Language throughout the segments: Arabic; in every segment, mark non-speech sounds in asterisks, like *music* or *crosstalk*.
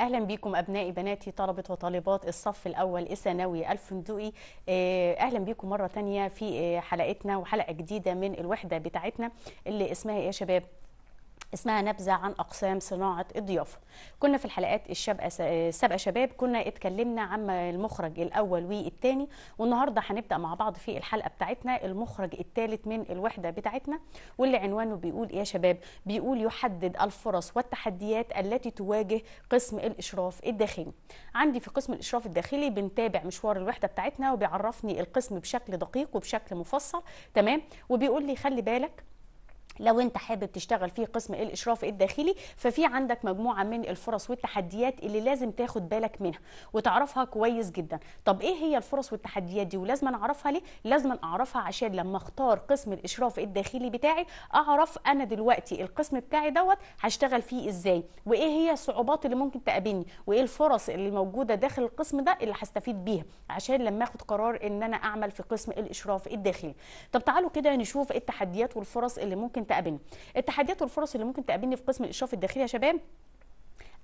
اهلا بيكم ابنائي بناتي طلبه وطالبات الصف الاول الثانوي الفندقي آه، اهلا بيكم مره تانية في آه، حلقتنا وحلقه جديده من الوحده بتاعتنا اللي اسمها إيه يا شباب اسمها نبذة عن أقسام صناعة الضيافة كنا في الحلقات السابقة شباب كنا اتكلمنا عن المخرج الأول والثاني والنهاردة هنبدأ مع بعض في الحلقة بتاعتنا المخرج الثالث من الوحدة بتاعتنا واللي عنوانه بيقول إيه يا شباب بيقول يحدد الفرص والتحديات التي تواجه قسم الإشراف الداخلي عندي في قسم الإشراف الداخلي بنتابع مشوار الوحدة بتاعتنا وبيعرفني القسم بشكل دقيق وبشكل مفصل تمام وبيقول لي خلي بالك لو انت حابب تشتغل في قسم الاشراف الداخلي ففي عندك مجموعه من الفرص والتحديات اللي لازم تاخد بالك منها وتعرفها كويس جدا طب ايه هي الفرص والتحديات دي ولازم اعرفها ليه لازم اعرفها عشان لما اختار قسم الاشراف الداخلي بتاعي اعرف انا دلوقتي القسم بتاعي دوت هشتغل فيه ازاي وايه هي الصعوبات اللي ممكن تقابلني وايه الفرص اللي موجوده داخل القسم ده اللي هستفيد بيها عشان لما اخد قرار ان انا اعمل في قسم الاشراف الداخلي طب تعالوا كده نشوف التحديات والفرص اللي ممكن تقابلني التحديات والفرص اللي ممكن تقابلني في قسم الاشراف الداخلي يا شباب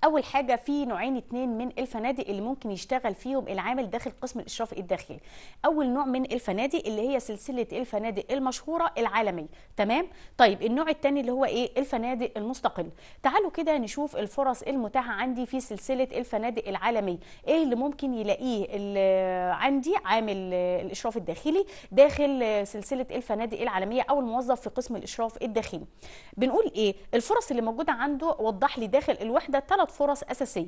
اول حاجه في نوعين اتنين من الفنادق اللي ممكن يشتغل فيهم العامل داخل قسم الاشراف الداخلي اول نوع من الفنادق اللي هي سلسله الفنادق المشهوره العالميه تمام طيب النوع الثاني اللي هو ايه الفنادق المستقله تعالوا كده نشوف الفرص المتاحه عندي في سلسله الفنادق العالميه ايه اللي ممكن يلاقيه عندي عامل الاشراف الداخلي داخل سلسله الفنادق العالميه او الموظف في قسم الاشراف الداخلي بنقول ايه الفرص اللي موجوده عنده وضح لي داخل الوحده ثلاث فرص اساسيه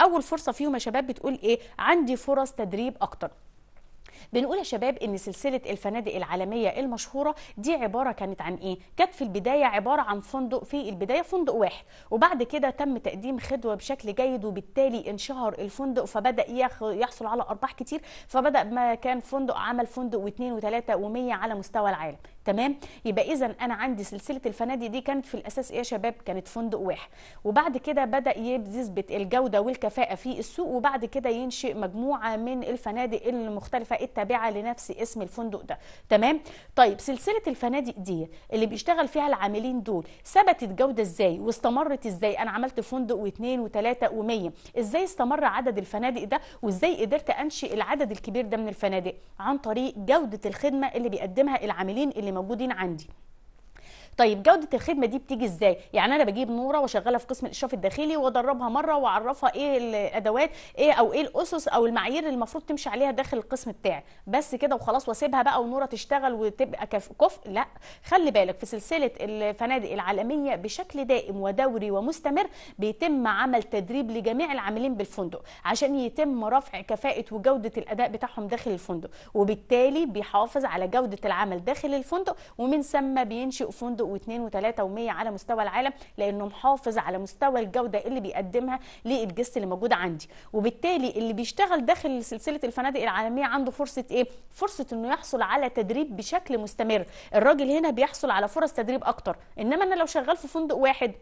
اول فرصه فيهم يا شباب بتقول ايه عندي فرص تدريب اكتر بنقول يا شباب ان سلسله الفنادق العالميه المشهوره دي عباره كانت عن ايه كانت في البدايه عباره عن فندق في البدايه فندق واحد وبعد كده تم تقديم خدوه بشكل جيد وبالتالي انشهر الفندق فبدا يحصل على ارباح كتير فبدا ما كان فندق عمل فندق واثنين وثلاثه ومية على مستوى العالم تمام يبقى اذا انا عندي سلسله الفنادق دي كانت في الاساس ايه يا شباب كانت فندق واحد وبعد كده بدا يثبت الجوده والكفاءه في السوق وبعد كده ينشئ مجموعه من الفنادق المختلفه التابعه لنفس اسم الفندق ده تمام طيب سلسله الفنادق دي اللي بيشتغل فيها العاملين دول ثبتت جوده ازاي واستمرت ازاي انا عملت فندق واثنين وثلاثه و100 ازاي استمر عدد الفنادق ده وازاي قدرت انشئ العدد الكبير ده من الفنادق عن طريق جوده الخدمه اللي بيقدمها العاملين اللي اللي موجودين عندي طيب جوده الخدمه دي بتيجي ازاي يعني انا بجيب نوره واشغلها في قسم الاشراف الداخلي وادربها مره واعرفها ايه الادوات ايه او ايه الاسس او المعايير اللي المفروض تمشي عليها داخل القسم بتاعي بس كده وخلاص واسيبها بقى ونوره تشتغل وتبقى كفء لا خلي بالك في سلسله الفنادق العالميه بشكل دائم ودوري ومستمر بيتم عمل تدريب لجميع العاملين بالفندق عشان يتم رفع كفاءه وجوده الاداء بتاعهم داخل الفندق وبالتالي بيحافظ على جوده العمل داخل الفندق ومن ثم بينشئ فندق فنادق واثنين وثلاثه ومية على مستوى العالم لانه محافظ على مستوى الجوده اللي بيقدمها للجست اللي موجود عندي وبالتالي اللي بيشتغل داخل سلسله الفنادق العالميه عنده فرصه ايه فرصه انه يحصل على تدريب بشكل مستمر الراجل هنا بيحصل على فرص تدريب اكتر انما انا لو شغال في فندق واحد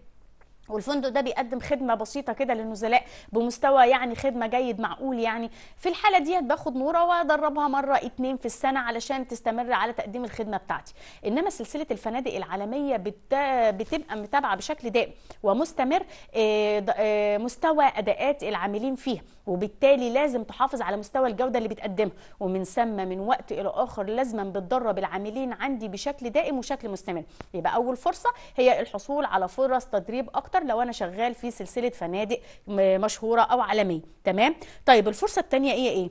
والفندق ده بيقدم خدمه بسيطه كده للنزلاء بمستوى يعني خدمه جيد معقول يعني في الحاله ديت باخد نوره وادربها مره اتنين في السنه علشان تستمر على تقديم الخدمه بتاعتي انما سلسله الفنادق العالميه بت... بتبقى متابعه بشكل دائم ومستمر آه، آه، مستوى اداءات العاملين فيها وبالتالي لازم تحافظ على مستوى الجوده اللي بتقدمها ومن ثم من وقت الى اخر لازما بتدرب العاملين عندي بشكل دائم وشكل مستمر يبقى اول فرصه هي الحصول على فرص تدريب اكتر اكتر لو انا شغال في سلسله فنادق مشهوره او عالميه تمام طيب الفرصه الثانيه ايه ايه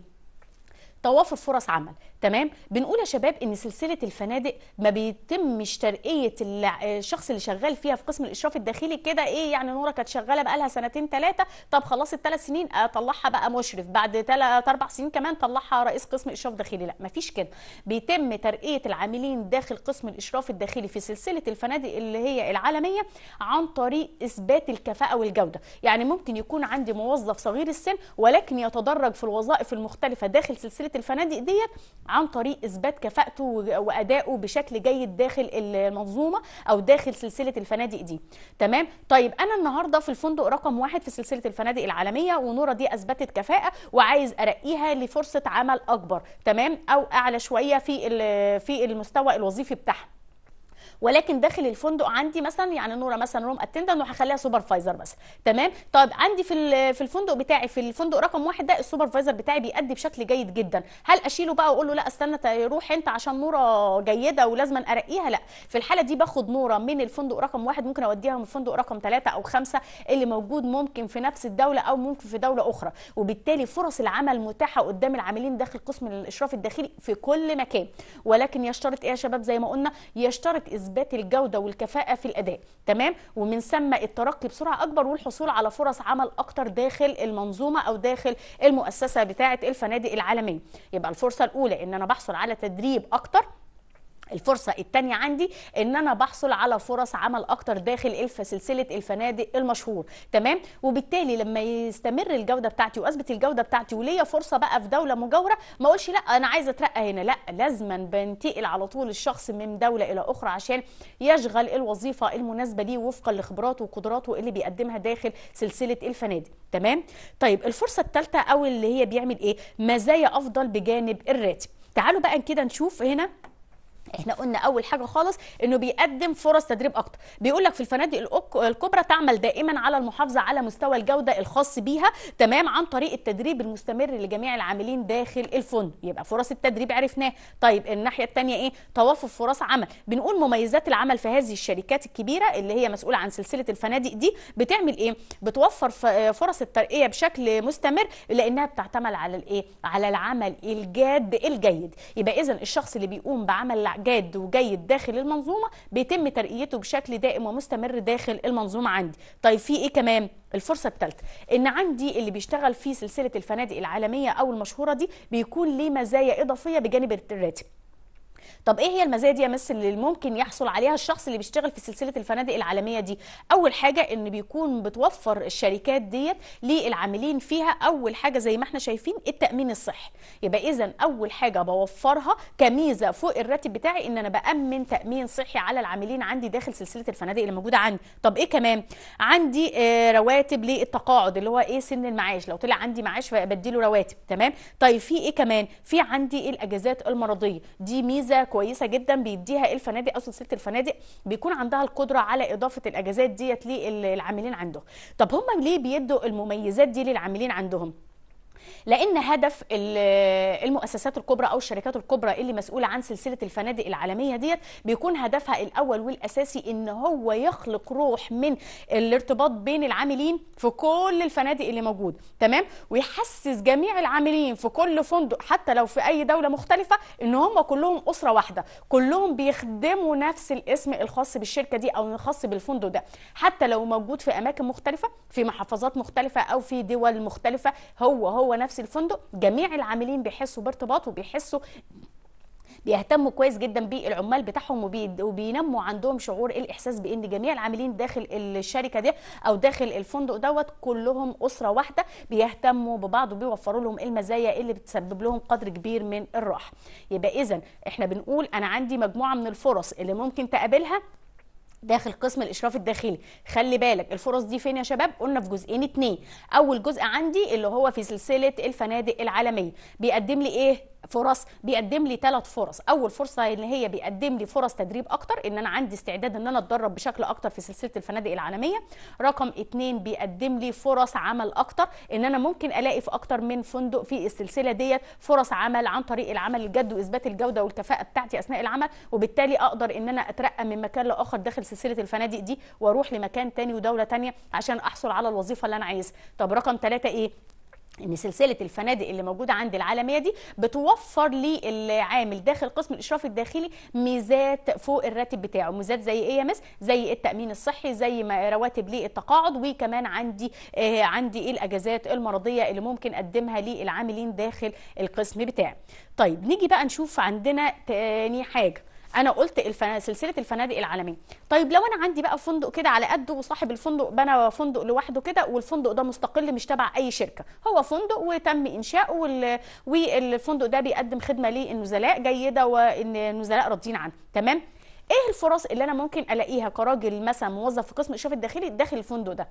توافر فرص عمل تمام بنقول يا شباب ان سلسله الفنادق ما بيتمش ترقيه الشخص اللي شغال فيها في قسم الاشراف الداخلي كده ايه يعني نوره كانت شغاله بقالها سنتين ثلاثه طب خلاص الثلاث سنين طلعها بقى مشرف بعد ثلاث اربع سنين كمان طلعها رئيس قسم اشراف داخلي لا مفيش كده بيتم ترقيه العاملين داخل قسم الاشراف الداخلي في سلسله الفنادق اللي هي العالميه عن طريق اثبات الكفاءه والجوده يعني ممكن يكون عندي موظف صغير السن ولكن يتدرج في الوظائف المختلفه داخل سلسله مشكله الفنادق ديت عن طريق اثبات كفاءته وادائه بشكل جيد داخل المنظومه او داخل سلسله الفنادق دي تمام طيب انا النهارده في الفندق رقم واحد في سلسله الفنادق العالميه ونوره دي اثبتت كفاءه وعايز ارقيها لفرصه عمل اكبر تمام او اعلى شويه في في المستوى الوظيفي بتاعها ولكن داخل الفندق عندي مثلا يعني نوره مثلا روم اتندنت وهخليها سوبرفايزر مثلا تمام طب عندي في في الفندق بتاعي في الفندق رقم واحد ده السوبرفايزر بتاعي بيأدي بشكل جيد جدا هل اشيله بقى واقول له لا استنى روح انت عشان نوره جيده ولازم ارقيها لا في الحاله دي باخد نوره من الفندق رقم واحد ممكن اوديها من الفندق رقم ثلاثه او خمسه اللي موجود ممكن في نفس الدوله او ممكن في دوله اخرى وبالتالي فرص العمل متاحه قدام العاملين داخل قسم الاشراف الداخلي في كل مكان ولكن يشترط ايه يا شباب زي ما قلنا يشترط اثبات الجوده والكفاءه في الاداء تمام ومن ثم الترقي بسرعه اكبر والحصول على فرص عمل اكتر داخل المنظومه او داخل المؤسسه بتاعه الفنادق العالميه يبقى الفرصه الاولى ان انا بحصل على تدريب اكتر الفرصة التانية عندي ان انا بحصل على فرص عمل اكتر داخل الف سلسلة الفنادق المشهور تمام وبالتالي لما يستمر الجودة بتاعتي واثبت الجودة بتاعتي وليا فرصة بقى في دولة مجاورة ما اقولش لا انا عايزة اترقى هنا لا لازما بنتقل على طول الشخص من دولة الى اخرى عشان يشغل الوظيفة المناسبة ليه وفقا لخبراته وقدراته اللي بيقدمها داخل سلسلة الفنادق تمام طيب الفرصة الثالثة او اللي هي بيعمل ايه مزايا افضل بجانب الراتب تعالوا بقى كده نشوف هنا احنا قلنا اول حاجه خالص انه بيقدم فرص تدريب اكتر بيقول لك في الفنادق الكبرى تعمل دائما على المحافظه على مستوى الجوده الخاص بيها تمام عن طريق التدريب المستمر لجميع العاملين داخل الفندق يبقى فرص التدريب عرفناه طيب الناحيه الثانيه ايه توافر فرص عمل بنقول مميزات العمل في هذه الشركات الكبيره اللي هي مسؤوله عن سلسله الفنادق دي بتعمل ايه بتوفر فرص الترقيه بشكل مستمر لانها بتعتمد على الايه على العمل الجاد الجيد يبقى اذا الشخص اللي بيقوم بعمل جاد وجيد داخل المنظومه بيتم ترقيته بشكل دائم ومستمر داخل المنظومه عندي طيب في ايه كمان الفرصه الثالثه ان عندي اللي بيشتغل في سلسله الفنادق العالميه او المشهوره دي بيكون ليه مزايا اضافيه بجانب الراتب طب ايه هي المزايا دي يا مس اللي ممكن يحصل عليها الشخص اللي بيشتغل في سلسله الفنادق العالميه دي اول حاجه ان بيكون بتوفر الشركات ديت للعاملين فيها اول حاجه زي ما احنا شايفين التامين الصحي يبقى اذا اول حاجه بوفرها كميزه فوق الراتب بتاعي ان انا بامن تامين صحي على العاملين عندي داخل سلسله الفنادق اللي موجوده عندي طب ايه كمان عندي آه، رواتب للتقاعد اللي هو ايه سن المعاش لو طلع عندي معاش بديله رواتب تمام طيب في ايه كمان في عندي الاجازات المرضيه دي ميزه كويسه جدا بيديها الفنادق او سلسله الفنادق بيكون عندها القدره على اضافه الاجازات ديت للعاملين عنده طب هم ليه بيدوا المميزات دي للعاملين عندهم لان هدف المؤسسات الكبرى او الشركات الكبرى اللي مسؤوله عن سلسله الفنادق العالميه ديت بيكون هدفها الاول والاساسي ان هو يخلق روح من الارتباط بين العاملين في كل الفنادق اللي موجوده تمام ويحسس جميع العاملين في كل فندق حتى لو في اي دوله مختلفه ان هم كلهم اسره واحده كلهم بيخدموا نفس الاسم الخاص بالشركه دي او الخاص بالفندق ده حتى لو موجود في اماكن مختلفه في محافظات مختلفه او في دول مختلفه هو هو نفس الفندق جميع العاملين بيحسوا بارتباط وبيحسوا بيهتموا كويس جدا بالعمال بتاعهم وبينموا عندهم شعور الاحساس بان جميع العاملين داخل الشركه دي او داخل الفندق دوت كلهم اسره واحده بيهتموا ببعض وبيوفروا لهم المزايا اللي بتسبب لهم قدر كبير من الراحه يبقى اذا احنا بنقول انا عندي مجموعه من الفرص اللي ممكن تقابلها داخل قسم الاشراف الداخلي خلي بالك الفرص دي فين يا شباب قلنا في جزئين اتنين اول جزء عندي اللي هو في سلسله الفنادق العالميه بيقدم لي ايه فرص بيقدم لي ثلاث فرص اول فرصه ان هي بيقدم لي فرص تدريب اكتر ان انا عندي استعداد ان انا اتدرب بشكل اكتر في سلسله الفنادق العالميه رقم اتنين بيقدم لي فرص عمل اكتر ان انا ممكن الاقي في اكتر من فندق في السلسله ديت فرص عمل عن طريق العمل الجد واثبات الجوده والكفاءه بتاعتي اثناء العمل وبالتالي اقدر ان انا اترقى من مكان لاخر داخل سلسله الفنادق دي واروح لمكان تاني ودوله تانيه عشان احصل على الوظيفه اللي انا عايزها طب رقم ثلاثة ايه ان سلسله الفنادق اللي موجوده عند العالميه دي بتوفر للعامل داخل قسم الاشراف الداخلي ميزات فوق الراتب بتاعه ميزات زي ايه يا مس زي التامين الصحي زي ما رواتب للتقاعد وكمان عندي آه عندي ايه الاجازات المرضيه اللي ممكن اقدمها للعاملين داخل القسم بتاعي طيب نيجي بقى نشوف عندنا تاني حاجه انا قلت الفنا... سلسله الفنادق العالميه طيب لو انا عندي بقى فندق كده على قده وصاحب الفندق بنى فندق لوحده كده والفندق ده مستقل مش تبع اي شركه هو فندق وتم انشاؤه وال... والفندق ده بيقدم خدمه للنزلاء جيده وان النزلاء راضيين عنه تمام ايه الفرص اللي انا ممكن الاقيها كراجل مثلا موظف في قسم الاشراف الداخلي داخل الفندق ده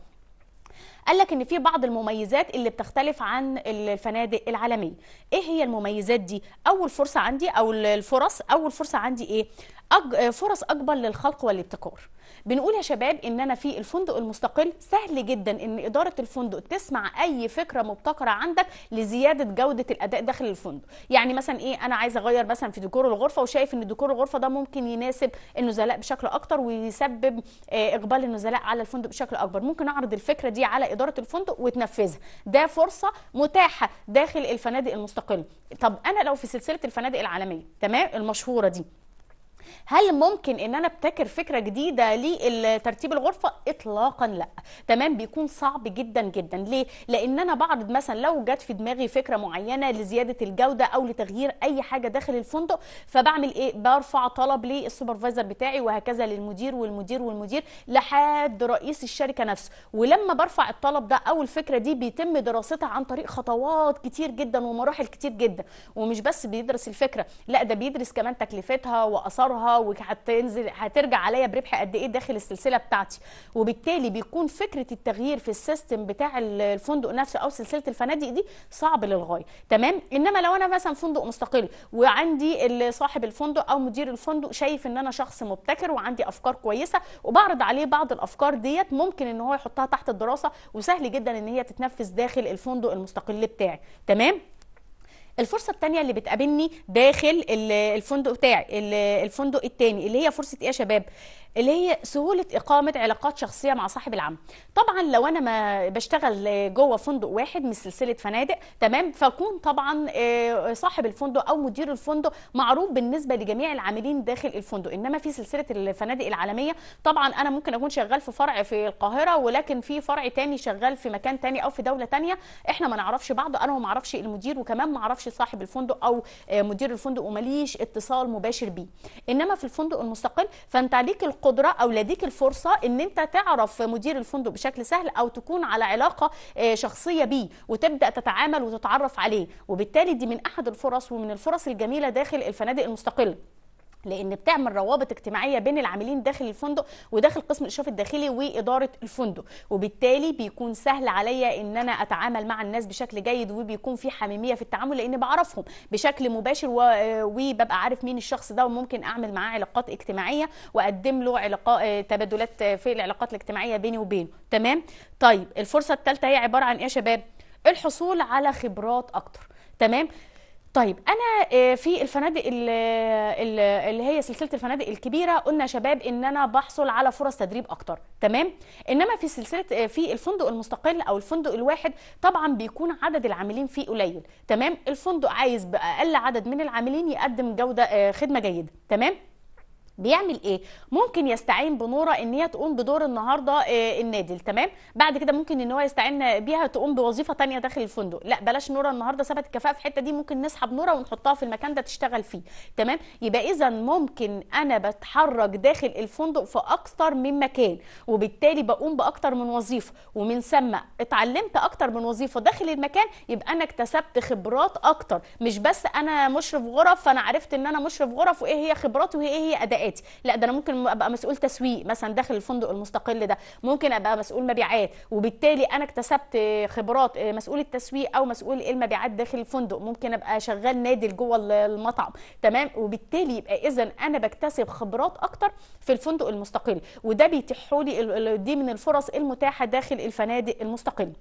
قال لك ان في بعض المميزات اللي بتختلف عن الفنادق العالميه ايه هي المميزات دي اول فرصه عندي او الفرص اول فرصه عندي ايه أج... فرص اكبر للخلق والابتكار بنقول يا شباب اننا في الفندق المستقل سهل جدا ان اداره الفندق تسمع اي فكره مبتكره عندك لزياده جوده الاداء داخل الفندق يعني مثلا ايه انا عايز اغير مثلا في ديكور الغرفه وشايف ان ديكور الغرفه ده ممكن يناسب النزلاء بشكل اكتر ويسبب آه، اقبال النزلاء على الفندق بشكل اكبر ممكن اعرض الفكره دي على اداره الفندق وتنفذها ده فرصه متاحه داخل الفنادق المستقله طب انا لو في سلسله الفنادق العالميه تمام المشهوره دي هل ممكن ان انا ابتكر فكره جديده لترتيب الغرفه اطلاقا لا تمام بيكون صعب جدا جدا ليه لان انا بعرض مثلا لو جت في دماغي فكره معينه لزياده الجوده او لتغيير اي حاجه داخل الفندق فبعمل ايه برفع طلب للسوبرفايزر بتاعي وهكذا للمدير والمدير والمدير لحد رئيس الشركه نفسه ولما برفع الطلب ده او الفكره دي بيتم دراستها عن طريق خطوات كتير جدا ومراحل كتير جدا ومش بس بيدرس الفكره لا ده بيدرس كمان تكلفتها واثارها دورها وهتنزل هترجع عليا بربح قد ايه داخل السلسله بتاعتي وبالتالي بيكون فكره التغيير في السيستم بتاع الفندق نفسه او سلسله الفنادق دي صعب للغايه تمام انما لو انا مثلا فندق مستقل وعندي صاحب الفندق او مدير الفندق شايف ان انا شخص مبتكر وعندي افكار كويسه وبعرض عليه بعض الافكار ديت ممكن ان هو يحطها تحت الدراسه وسهل جدا ان هي تتنفذ داخل الفندق المستقل بتاعي تمام الفرصه الثانيه اللي بتقابلني داخل الفندق بتاعي الفندق الثاني اللي هي فرصه ايه يا شباب اللي هي سهوله اقامه علاقات شخصيه مع صاحب العمل طبعا لو انا ما بشتغل جوه فندق واحد من سلسله فنادق تمام فكون طبعا آه، صاحب الفندق او مدير الفندق معروف بالنسبه لجميع العاملين داخل الفندق انما في سلسله الفنادق العالميه طبعا انا ممكن اكون شغال في فرع في القاهره ولكن في فرع تاني شغال في مكان تاني او في دوله تانيه احنا ما نعرفش بعض انا ما اعرفش المدير وكمان ما اعرفش صاحب الفندق او آه، مدير الفندق وماليش اتصال مباشر بيه انما في الفندق المستقل فانت عليك القدره او لديك الفرصه ان انت تعرف مدير الفندق بشكل سهل او تكون على علاقه آه، شخصيه بيه وتبدا تتعامل وتتعرف عليه وبالتالي دي من احد الفرص ومن الفرص الجميله داخل الفنادق المستقله لان بتعمل روابط اجتماعيه بين العاملين داخل الفندق وداخل قسم الاشراف الداخلي واداره الفندق وبالتالي بيكون سهل عليا ان انا اتعامل مع الناس بشكل جيد وبيكون في حميميه في التعامل لان بعرفهم بشكل مباشر وببقى عارف مين الشخص ده وممكن اعمل معاه علاقات اجتماعيه واقدم له علاقات آه، تبادلات آه، في العلاقات الاجتماعيه بيني وبينه تمام طيب الفرصه الثالثه هي عباره عن ايه يا شباب الحصول على خبرات اكتر تمام طيب انا آه، في الفنادق اللي هي سلسله الفنادق الكبيره قلنا شباب ان انا بحصل على فرص تدريب اكتر تمام انما في سلسله آه، في الفندق المستقل او الفندق الواحد طبعا بيكون عدد العاملين فيه قليل تمام الفندق عايز باقل عدد من العاملين يقدم جوده آه، خدمه جيده تمام بيعمل ايه ممكن يستعين بنوره ان هي تقوم بدور النهارده آه، النادل تمام بعد كده ممكن ان هو يستعين بيها تقوم بوظيفه ثانيه داخل الفندق لا بلاش نوره النهارده ثبت الكفاءه في الحته دي ممكن نسحب نوره ونحطها في المكان ده تشتغل فيه تمام يبقى اذا ممكن انا بتحرك داخل الفندق في اكثر من مكان وبالتالي بقوم باكثر من وظيفه ومن ثم اتعلمت اكثر من وظيفه داخل المكان يبقى انا اكتسبت خبرات اكثر مش بس انا مشرف غرف فانا عرفت ان انا مشرف غرف وايه هي خبراتي وايه هي ادائاتي الاتفاقات لا ده انا ممكن ابقى مسؤول تسويق مثلا داخل الفندق المستقل ده ممكن ابقى مسؤول مبيعات وبالتالي انا اكتسبت خبرات آه، مسؤول التسويق او مسؤول إيه المبيعات داخل الفندق ممكن ابقى شغال نادل جوه المطعم تمام وبالتالي يبقى اذا انا بكتسب خبرات اكتر في الفندق المستقل وده بيتيحوا لي دي من الفرص المتاحه داخل الفنادق المستقله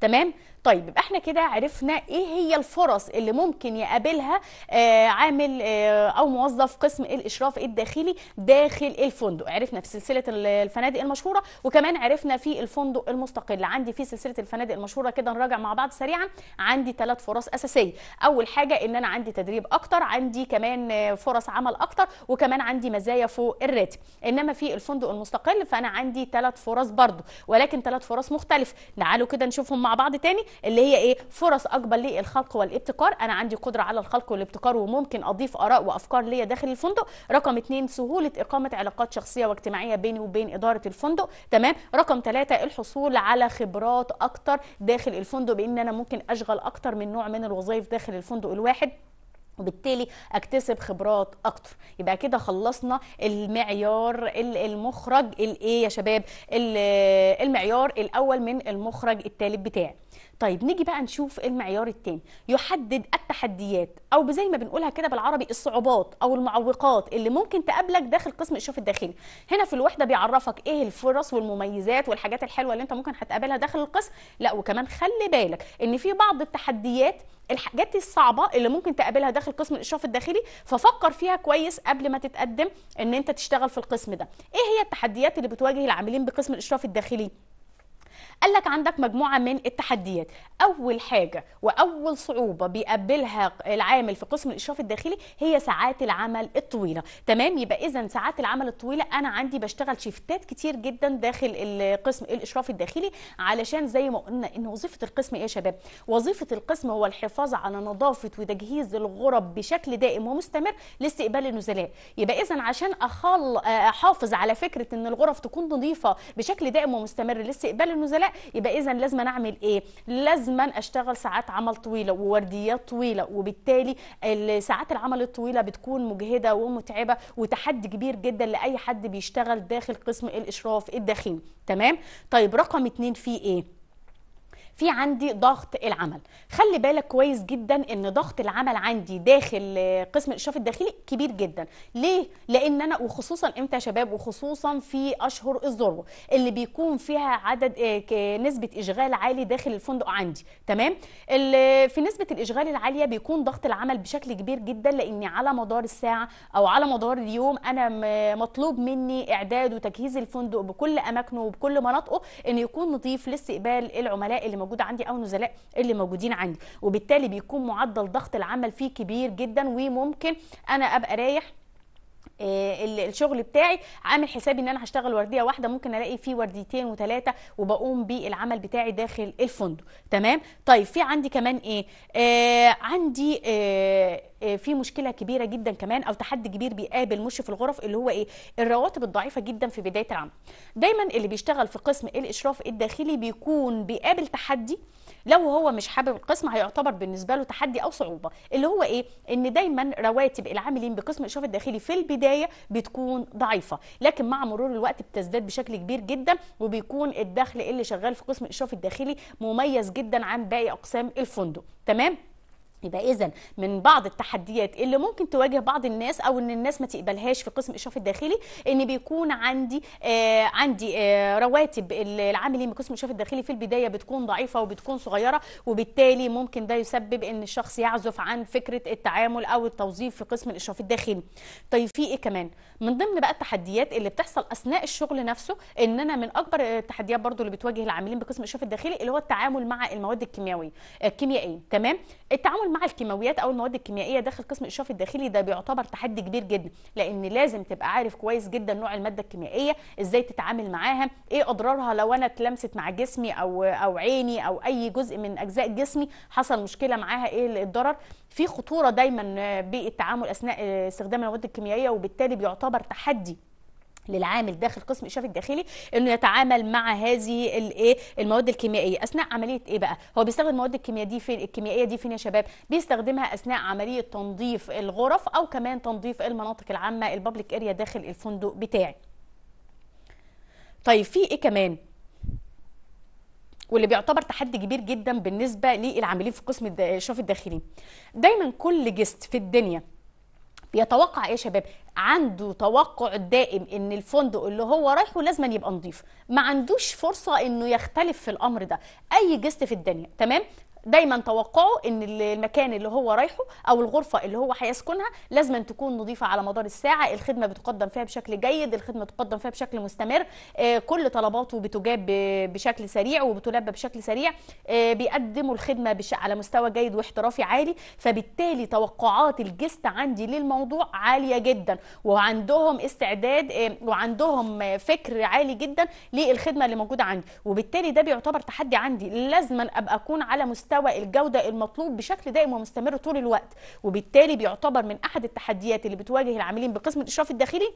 تمام طيب يبقى احنا كده عرفنا ايه هي الفرص اللي ممكن يقابلها آه عامل آه او موظف قسم الاشراف الداخلي داخل الفندق عرفنا في سلسله الفنادق المشهوره وكمان عرفنا في الفندق المستقل عندي في سلسله الفنادق المشهوره كده نراجع مع بعض سريعا عندي ثلاث فرص اساسيه اول حاجه ان انا عندي تدريب اكتر عندي كمان آه، فرص عمل اكتر وكمان عندي مزايا فوق الراتب انما في الفندق المستقل فانا عندي ثلاث فرص برضو ولكن ثلاث فرص مختلفه تعالوا كده نشوفهم مع بعض تاني اللي هي ايه فرص اكبر للخلق والابتكار انا عندي قدره على الخلق والابتكار وممكن اضيف اراء وافكار ليا داخل الفندق رقم اثنين سهوله اقامه علاقات شخصيه واجتماعيه بيني وبين اداره الفندق تمام رقم ثلاثة الحصول على خبرات اكتر داخل الفندق بان انا ممكن اشغل اكتر من نوع من الوظائف داخل الفندق الواحد وبالتالي اكتسب خبرات اكتر يبقى كده خلصنا المعيار المخرج الايه يا شباب المعيار الاول من المخرج الثالث بتاعي طيب نيجي بقى نشوف المعيار الثاني يحدد التحديات او زي ما بنقولها كده بالعربي الصعوبات او المعوقات اللي ممكن تقابلك داخل قسم الاشراف الداخلي هنا في الوحده بيعرفك ايه الفرص والمميزات والحاجات الحلوه اللي انت ممكن هتقابلها داخل القسم لا وكمان خلي بالك ان في بعض التحديات الحاجات الصعبه اللي ممكن تقابلها داخل قسم الاشراف الداخلي ففكر فيها كويس قبل ما تتقدم ان انت تشتغل في القسم ده ايه هي التحديات اللي بتواجه العاملين بقسم الاشراف الداخلي قال لك عندك مجموعه من التحديات اول حاجه واول صعوبه بيقابلها العامل في قسم الاشراف الداخلي هي ساعات العمل الطويله تمام يبقى اذا ساعات العمل الطويله انا عندي بشتغل شيفتات كتير جدا داخل القسم الاشراف الداخلي علشان زي ما قلنا ان وظيفه القسم ايه يا شباب وظيفه القسم هو الحفاظ على نظافه وتجهيز الغرب بشكل دائم ومستمر لاستقبال النزلاء يبقى اذا عشان احافظ على فكره ان الغرف تكون نظيفه بشكل دائم ومستمر لاستقبال النزلاء يبقى اذا لازم اعمل ايه لازم اشتغل ساعات عمل طويله وورديات طويله وبالتالي ساعات العمل الطويله بتكون مجهده ومتعبه وتحدي كبير جدا لاي حد بيشتغل داخل قسم الاشراف الدخين تمام طيب رقم اتنين فيه ايه في عندي ضغط العمل خلي بالك كويس جدا ان ضغط العمل عندي داخل آه، قسم الاشراف الداخلي كبير جدا ليه لان انا وخصوصا امتى يا شباب وخصوصا في اشهر الذروه اللي بيكون فيها عدد آه، نسبه اشغال عالي داخل الفندق عندي تمام في نسبه الاشغال العاليه بيكون ضغط العمل بشكل كبير جدا لاني على مدار الساعه او على مدار اليوم انا مطلوب مني اعداد وتجهيز الفندق بكل اماكنه وبكل مناطقه ان يكون نظيف لاستقبال العملاء اللي موجوده عندي او نزلاء اللي موجودين عندي وبالتالي بيكون معدل ضغط العمل فيه كبير جدا وممكن انا ابقى رايح آه، الشغل بتاعي عامل حسابي ان انا هشتغل ورديه واحده ممكن الاقي فيه ورديتين وثلاثه وبقوم بالعمل بتاعي داخل الفندق تمام طيب في عندي كمان ايه آه عندي آه،, آه في مشكله كبيره جدا كمان او تحدي كبير بيقابل مشرف الغرف اللي هو ايه الرواتب الضعيفه جدا في بدايه العمل دايما اللي بيشتغل في قسم الاشراف الداخلي بيكون بيقابل تحدي لو هو مش حابب القسم هيعتبر بالنسبه له تحدي او صعوبه اللي هو ايه ان دايما رواتب العاملين بقسم الاشراف الداخلي في البدايه بتكون ضعيفه لكن مع مرور الوقت بتزداد بشكل كبير جدا وبيكون الدخل اللي شغال في قسم الاشراف الداخلي مميز جدا عن باقي اقسام الفندق تمام يبقى اذا من بعض التحديات اللي ممكن تواجه بعض الناس او ان الناس ما تقبلهاش في قسم الاشراف الداخلي ان بيكون عندي آه عندي آه رواتب العاملين بقسم الاشراف الداخلي في البدايه بتكون ضعيفه وبتكون صغيره وبالتالي ممكن ده يسبب ان الشخص يعزف عن فكره التعامل او التوظيف في قسم الاشراف الداخلي. طيب في ايه كمان؟ من ضمن بقى التحديات اللي بتحصل اثناء الشغل نفسه ان انا من اكبر التحديات برضو اللي بتواجه العاملين بقسم الاشراف الداخلي اللي هو التعامل مع المواد الكيميائيه الكيميائيه تمام التعامل مع الكيماويات او المواد الكيميائيه داخل قسم الاشراف الداخلي ده بيعتبر تحدي كبير جدا لان لازم تبقى عارف كويس جدا نوع الماده الكيميائيه ازاي تتعامل معاها ايه اضرارها لو انا اتلمست مع جسمي او او عيني او اي جزء من اجزاء جسمي حصل مشكله معاها ايه الضرر في خطوره دايما بالتعامل اثناء استخدام المواد الكيميائيه وبالتالي بيعتبر تحدي للعامل داخل قسم الاشراف الداخلي انه يتعامل مع هذه الايه المواد الكيميائيه اثناء عمليه ايه بقى هو بيستخدم المواد الكيميائيه دي فين الكيميائيه دي فين يا شباب بيستخدمها اثناء عمليه تنظيف الغرف او كمان تنظيف المناطق العامه البابليك اريا داخل الفندق بتاعي طيب في ايه كمان واللي بيعتبر تحدي كبير جدا بالنسبه للعاملين في قسم الشرف الداخلي دايما كل جست في الدنيا بيتوقع ايه يا شباب عنده توقع دائم ان الفندق اللي هو رايحه لازم يبقى نظيف ما عندوش فرصه انه يختلف في الامر ده اي جست في الدنيا تمام دايما توقعه ان المكان اللي هو رايحه او الغرفه اللي هو هيسكنها لازم تكون نظيفه على مدار الساعه الخدمه بتقدم فيها بشكل جيد الخدمه بتقدم فيها بشكل مستمر آه، كل طلباته بتجاب بشكل سريع وبتلبى بشكل سريع آه، بيقدموا الخدمه بش... على مستوى جيد واحترافي عالي فبالتالي توقعات الجست عندي للموضوع عاليه جدا وعندهم استعداد آه، وعندهم فكر عالي جدا للخدمه اللي موجوده عندي وبالتالي ده بيعتبر تحدي عندي لازما ابقى اكون على مستوى مستوى الجودة المطلوب بشكل دائم ومستمر طول الوقت وبالتالي بيعتبر من أحد التحديات اللي بتواجه العاملين بقسم الإشراف الداخلي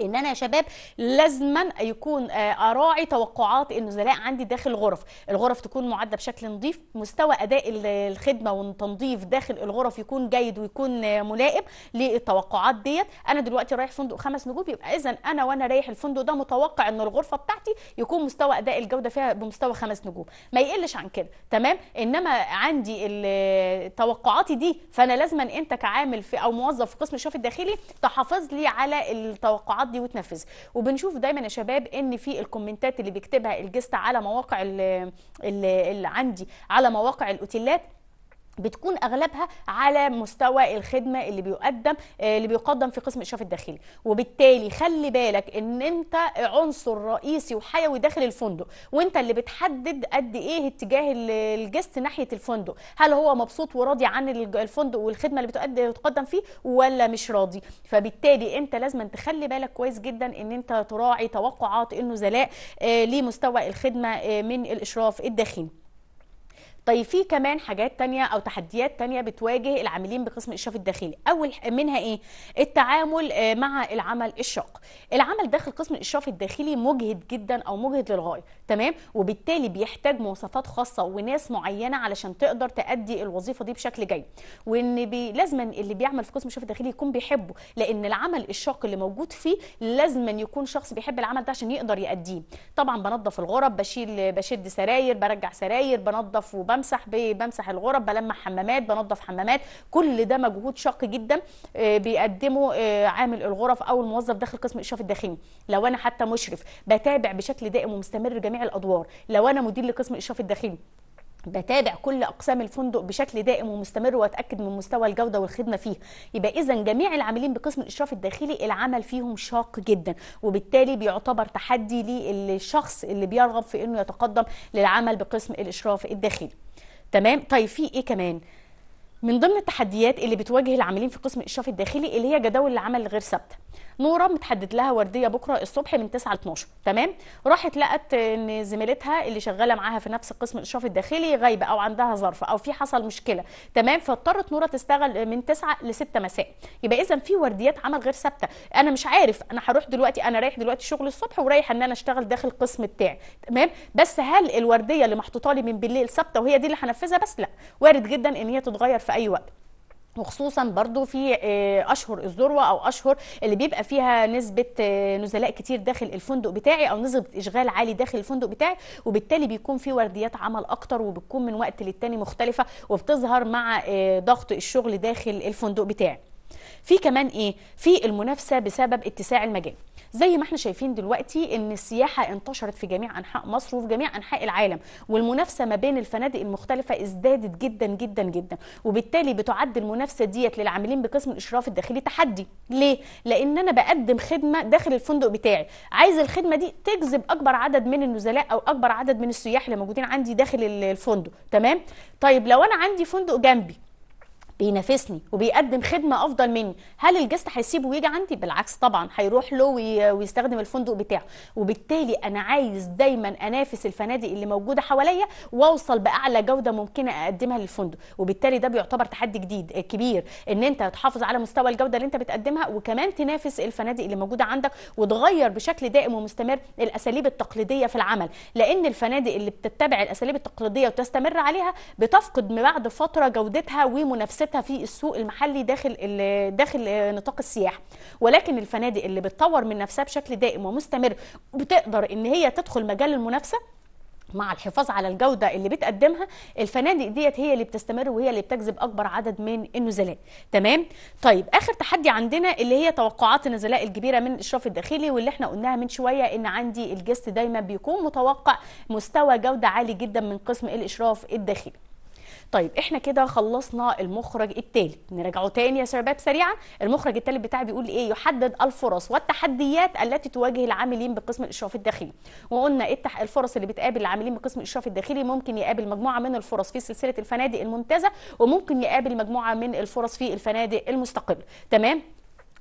ان انا يا شباب لازما يكون آه، اراعي توقعات النزلاء عندي داخل الغرف الغرف تكون معده بشكل نظيف مستوى اداء الخدمه والتنظيف داخل الغرف يكون جيد ويكون آه، ملائم للتوقعات ديت انا دلوقتي رايح فندق خمس نجوم يبقى اذا انا وانا رايح الفندق ده متوقع ان الغرفه بتاعتي يكون مستوى اداء الجوده فيها بمستوى خمس نجوم ما يقلش عن كده تمام انما عندي توقعاتي دي فانا لازما انت كعامل في او موظف في قسم الشرف الداخلي تحافظ لي على التوقعات تعدي وتنفذ وبنشوف دايما يا شباب ان في الكومنتات اللي بيكتبها الجست على مواقع اللي عندي على مواقع الاوتيلات بتكون اغلبها على مستوى الخدمه اللي بيقدم آه، اللي بيقدم في قسم الاشراف الداخلي وبالتالي خلي بالك ان انت عنصر رئيسي وحيوي داخل الفندق وانت اللي بتحدد قد ايه اتجاه الجست ناحيه الفندق هل هو مبسوط وراضي عن الفندق والخدمه اللي بتقدم فيه ولا مش راضي فبالتالي انت لازم تخلي بالك كويس جدا ان انت تراعي توقعات النزلاء آه، لمستوى الخدمه آه، من الاشراف الداخلي طيب في كمان حاجات تانية او تحديات تانية بتواجه العاملين بقسم الاشراف الداخلي اول منها ايه التعامل آه، مع العمل الشاق العمل داخل قسم الاشراف الداخلي مجهد جدا او مجهد للغايه تمام وبالتالي بيحتاج مواصفات خاصه وناس معينه علشان تقدر تادي الوظيفه دي بشكل جيد وان بي لازما اللي بيعمل في قسم الاشراف الداخلي يكون بيحبه لان العمل الشاق اللي موجود فيه لازما يكون شخص بيحب العمل ده عشان يقدر ياديه طبعا بنظف الغرف بشيل بشد سراير برجع سراير بنظف وب بمسح بمسح الغرب بلمح حمامات بنظف حمامات كل ده مجهود شاق جدا آه، بيقدمه آه، عامل الغرف او الموظف داخل قسم الاشراف الداخلي لو انا حتى مشرف بتابع بشكل دائم ومستمر جميع الادوار لو انا مدير لقسم الاشراف الداخلي بتابع كل اقسام الفندق بشكل دائم ومستمر واتاكد من مستوى الجوده والخدمه فيه يبقى اذا جميع العاملين بقسم الاشراف الداخلي العمل فيهم شاق جدا وبالتالي بيعتبر تحدي للشخص اللي بيرغب في انه يتقدم للعمل بقسم الاشراف الداخلي تمام طيب في ايه كمان من ضمن التحديات اللي بتواجه العاملين في قسم الاشراف الداخلي اللي هي جداول العمل الغير ثابته نوره متحدد لها ورديه بكره الصبح من 9 ل 12 تمام راحت لقت ان زميلتها اللي شغاله معاها في نفس قسم الاشراف الداخلي غايبه او عندها ظرف او في حصل مشكله تمام فاضطرت نوره تشتغل من 9 ل 6 مساء يبقى اذا في ورديات عمل غير ثابته انا مش عارف انا هروح دلوقتي انا رايح دلوقتي شغل الصبح ورايح ان انا اشتغل داخل القسم بتاعي تمام بس هل الورديه اللي محطوطه لي من بالليل ثابته وهي دي اللي هنفذها بس لا وارد جدا ان هي تتغير في اي وقت وخصوصا برضو في آه، اشهر الذروه او اشهر اللي بيبقى فيها نسبه آه، نزلاء كتير داخل الفندق بتاعي او نسبه اشغال عالي داخل الفندق بتاعي وبالتالي بيكون في ورديات عمل اكتر وبتكون من وقت للتاني مختلفه وبتظهر مع آه، ضغط الشغل داخل الفندق بتاعي في كمان ايه في المنافسه بسبب اتساع المجال زي ما احنا شايفين دلوقتي ان السياحه انتشرت في جميع انحاء مصر وفي جميع انحاء العالم والمنافسه ما بين الفنادق المختلفه ازدادت جدا جدا جدا وبالتالي بتعد المنافسه ديت للعاملين بقسم الاشراف الداخلي تحدي ليه لان انا بقدم خدمه داخل الفندق بتاعي عايز الخدمه دي تجذب اكبر عدد من النزلاء او اكبر عدد من السياح اللي موجودين عندي داخل الفندق تمام طيب لو انا عندي فندق جنبي بينافسني وبيقدم خدمه افضل مني هل الجست هيسيبه ويجي عندي بالعكس طبعا هيروح له ويستخدم الفندق بتاعه وبالتالي انا عايز دايما انافس الفنادق اللي موجوده حواليا واوصل باعلى جوده ممكنه اقدمها للفندق وبالتالي ده بيعتبر تحدي جديد آه، كبير ان انت تحافظ على مستوى الجوده اللي انت بتقدمها وكمان تنافس الفنادق اللي موجوده عندك وتغير بشكل دائم ومستمر الاساليب التقليديه في العمل لان الفنادق اللي بتتبع الاساليب التقليديه وتستمر عليها بتفقد بعد فتره جودتها ومنافستها ممارستها في السوق المحلي داخل داخل نطاق السياحه ولكن الفنادق اللي بتطور من نفسها بشكل دائم ومستمر بتقدر ان هي تدخل مجال المنافسه مع الحفاظ على الجودة اللي بتقدمها الفنادق ديت هي اللي بتستمر وهي اللي بتجذب أكبر عدد من النزلاء تمام طيب آخر تحدي عندنا اللي هي توقعات النزلاء الكبيرة من الإشراف الداخلي واللي احنا قلناها من شوية إن عندي الجست دايما بيكون متوقع مستوى جودة عالي جدا من قسم الإشراف الداخلي طيب احنا كده خلصنا المخرج الثالث نرجعه تاني يا شباب سريعا المخرج الثالث بتاعي بيقول ايه يحدد الفرص والتحديات التي تواجه العاملين بقسم الاشراف الداخلي وقلنا ايه الفرص اللي بتقابل العاملين بقسم الاشراف الداخلي ممكن يقابل مجموعه من الفرص في سلسله الفنادق الممتازه وممكن يقابل مجموعه من الفرص في الفنادق المستقله تمام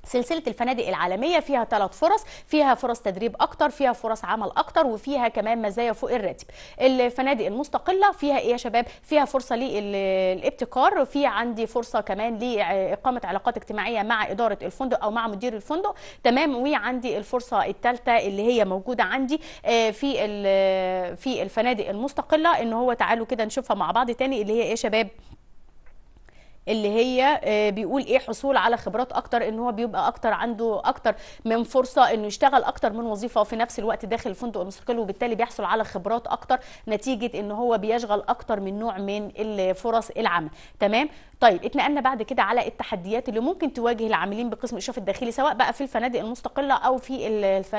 سلسله الفنادق العالميه فيها ثلاث فرص فيها فرص تدريب اكتر فيها فرص عمل اكتر وفيها كمان مزايا فوق الراتب الفنادق المستقله فيها ايه يا شباب فيها فرصه للابتكار وفي عندي فرصه كمان لاقامه علاقات اجتماعيه مع اداره الفندق او مع مدير الفندق تمام وعندي الفرصه الثالثه اللي هي موجوده عندي آه، في في الفنادق المستقله ان هو تعالوا كده نشوفها مع بعض تاني اللي هي ايه يا شباب اللي هي آه، بيقول ايه حصول على خبرات اكتر ان هو بيبقى اكتر عنده اكتر من فرصه انه يشتغل اكتر من وظيفه وفي نفس الوقت داخل الفندق المستقل وبالتالي بيحصل على خبرات اكتر نتيجه ان هو بيشغل اكتر من نوع من الفرص العمل تمام طيب اتنقلنا بعد كده على التحديات اللي ممكن تواجه العاملين بقسم الاشراف الداخلي سواء بقى في الفنادق المستقله او في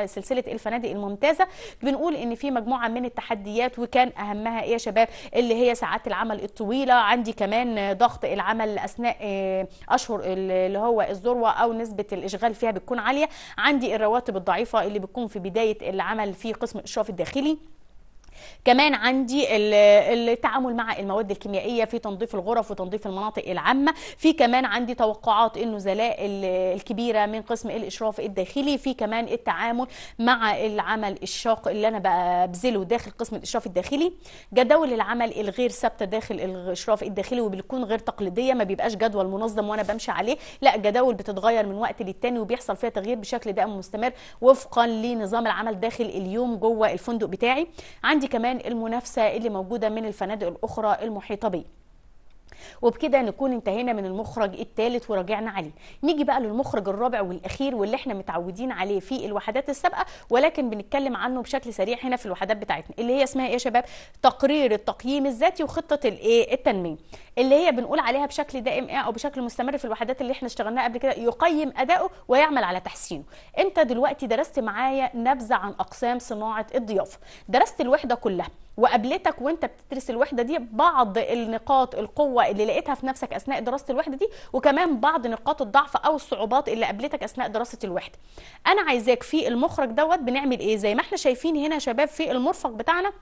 سلسله الفنادق الممتازه بنقول ان في مجموعه من التحديات وكان اهمها ايه يا شباب اللي هي ساعات العمل الطويله عندي كمان ضغط العمل اثناء آه، اشهر اللي هو الذروه او نسبه الاشغال فيها بتكون عاليه عندي الرواتب الضعيفه اللي بتكون في بدايه العمل في قسم الاشراف الداخلي كمان عندي التعامل مع المواد الكيميائيه في تنظيف الغرف وتنظيف المناطق العامه في كمان عندي توقعات النزلاء الكبيره من قسم الاشراف الداخلي في كمان التعامل مع العمل الشاق اللي انا ببذله داخل قسم الاشراف الداخلي جداول العمل الغير ثابته داخل الاشراف الداخلي وبتكون غير تقليديه ما بيبقاش جدول منظم وانا بمشي عليه لا جداول بتتغير من وقت للتاني وبيحصل فيها تغيير بشكل دائم مستمر وفقا لنظام العمل داخل اليوم جوه الفندق بتاعي عندي ودي كمان المنافسه اللي موجوده من الفنادق الاخرى المحيطه بيه وبكده نكون انتهينا من المخرج الثالث وراجعنا عليه نيجي بقى للمخرج الرابع والاخير واللي احنا متعودين عليه في الوحدات السابقه ولكن بنتكلم عنه بشكل سريع هنا في الوحدات بتاعتنا اللي هي اسمها ايه يا شباب تقرير التقييم الذاتي وخطه الايه التنميه اللي هي بنقول عليها بشكل دائم او بشكل مستمر في الوحدات اللي احنا اشتغلناها قبل كده يقيم اداؤه ويعمل على تحسينه انت دلوقتي درست معايا نبذه عن اقسام صناعه الضيافه درست الوحده كلها وقابلتك وانت بتدرس الوحده دي بعض النقاط القوه اللي لقيتها في نفسك اثناء دراسه الوحده دي وكمان بعض نقاط الضعف او الصعوبات اللي قابلتك اثناء دراسه الوحده انا عايزاك في المخرج دوت بنعمل ايه زي ما احنا شايفين هنا شباب في المرفق بتاعنا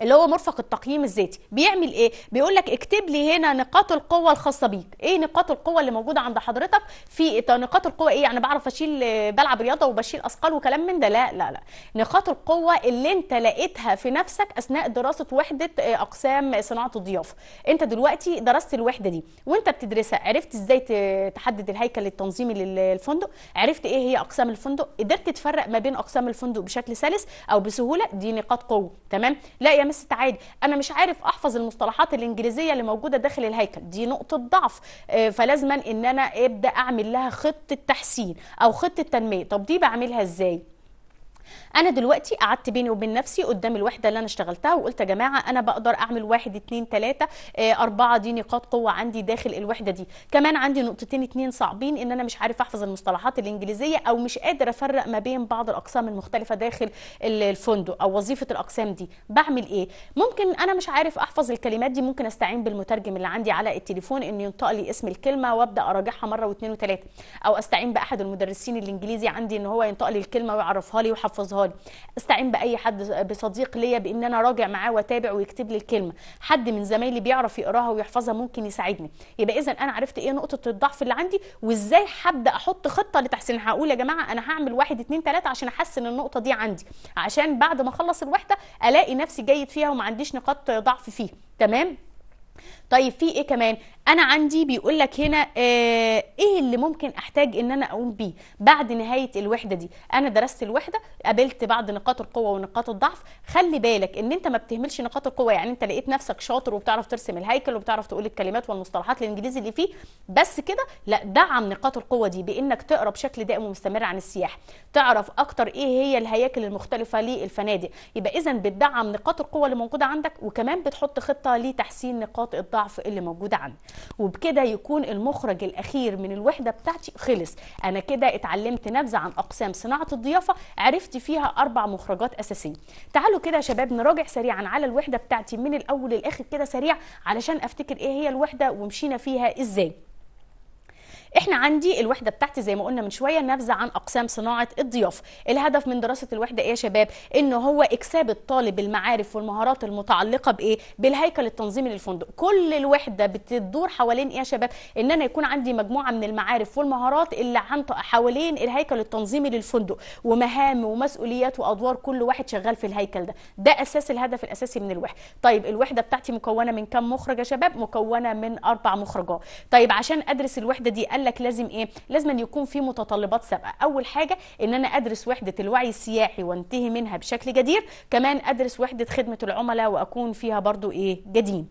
اللي هو مرفق التقييم الذاتي بيعمل ايه بيقول لك اكتب لي هنا نقاط القوه الخاصه بيك ايه نقاط القوه اللي موجوده عند حضرتك في إيه؟ نقاط القوه ايه يعني بعرف اشيل بلعب رياضه وبشيل اثقال وكلام من ده لا لا لا نقاط القوه اللي انت لقيتها في نفسك اثناء دراسه وحده آه، اقسام صناعه الضيافه انت دلوقتي درست الوحده دي وانت بتدرسها عرفت ازاي تحدد الهيكل التنظيمي للفندق عرفت ايه هي اقسام الفندق قدرت تفرق ما بين اقسام الفندق بشكل سلس او بسهوله دي نقاط قوه تمام لا يا مست عادي انا مش عارف احفظ المصطلحات الانجليزيه اللي موجوده داخل الهيكل دي نقطه ضعف آه، فلازما ان انا ابدا اعمل لها خطه تحسين او خطه تنميه طب دي بعملها ازاي انا دلوقتي قعدت بيني وبين نفسي قدام الوحده اللي انا اشتغلتها وقلت يا جماعه انا بقدر اعمل واحد اتنين تلاته آه، اربعه دي نقاط قوه عندي داخل الوحده دي كمان عندي نقطتين اتنين صعبين ان انا مش عارف احفظ المصطلحات الانجليزيه او مش قادر افرق ما بين بعض الاقسام المختلفه داخل الفندق او وظيفه الاقسام دي بعمل ايه ممكن انا مش عارف احفظ الكلمات دي ممكن استعين بالمترجم اللي عندي على التليفون ان ينطق لي اسم الكلمه وابدا اراجعها مره واثنين وثلاثه او استعين باحد المدرسين الانجليزي عندي ان هو ينطق لي الكلمه ويعرفها لي ويحفظها يحفظها لي استعين باي حد بصديق ليا بان انا راجع معاه واتابع ويكتب لي الكلمه حد من زمايلي بيعرف يقراها ويحفظها ممكن يساعدني يبقى اذا انا عرفت ايه نقطه الضعف اللي عندي وازاي هبدا احط خطه لتحسينها هقول يا جماعه انا هعمل واحد اتنين تلاته عشان احسن النقطه دي عندي عشان بعد ما اخلص الوحده الاقي نفسي جيد فيها وما عنديش نقاط ضعف فيه تمام طيب في ايه كمان انا عندي بيقول لك هنا آه، ايه اللي ممكن احتاج ان انا اقوم بيه بعد نهايه الوحده دي انا درست الوحده قابلت بعض نقاط القوه ونقاط الضعف خلي بالك ان انت ما بتهملش نقاط القوه يعني انت لقيت نفسك شاطر وبتعرف ترسم الهيكل وبتعرف تقول الكلمات والمصطلحات الانجليزي اللي فيه بس كده لا دعم نقاط القوه دي بانك تقرا بشكل دائم ومستمر عن السياحه تعرف اكتر ايه هي الهياكل المختلفه للفنادق يبقى اذا بتدعم نقاط القوه اللي موجوده عندك وكمان بتحط خطه لتحسين نقاط الضعف الضعف اللي موجود عندي وبكده يكون المخرج الاخير من الوحده بتاعتي خلص انا كده اتعلمت نبذه عن اقسام صناعه الضيافه عرفت فيها اربع مخرجات اساسيه تعالوا كده يا شباب نراجع سريعا على الوحده بتاعتي من الاول للاخر كده سريع علشان افتكر ايه هي الوحده ومشينا فيها ازاي احنا عندي الوحده بتاعتي زي ما قلنا من شويه نبذه عن اقسام صناعه الضيافه الهدف من دراسه الوحده ايه يا شباب ان هو اكساب الطالب المعارف والمهارات المتعلقه بايه بالهيكل التنظيمي للفندق كل الوحده بتدور حوالين ايه يا شباب ان انا يكون عندي مجموعه من المعارف والمهارات اللي عن حوالين الهيكل التنظيمي للفندق ومهام ومسؤوليات وادوار كل واحد شغال في الهيكل ده ده اساس الهدف الاساسي من الوحده طيب الوحده بتاعتي مكونه من كم مخرج يا شباب مكونه من اربع مخرجات طيب عشان ادرس الوحده دي قال لك لازم ايه لازم أن يكون في متطلبات سابقه اول حاجه ان انا ادرس وحده الوعي السياحي وانتهي منها بشكل جدير كمان ادرس وحده خدمه العملاء واكون فيها برضو ايه قديم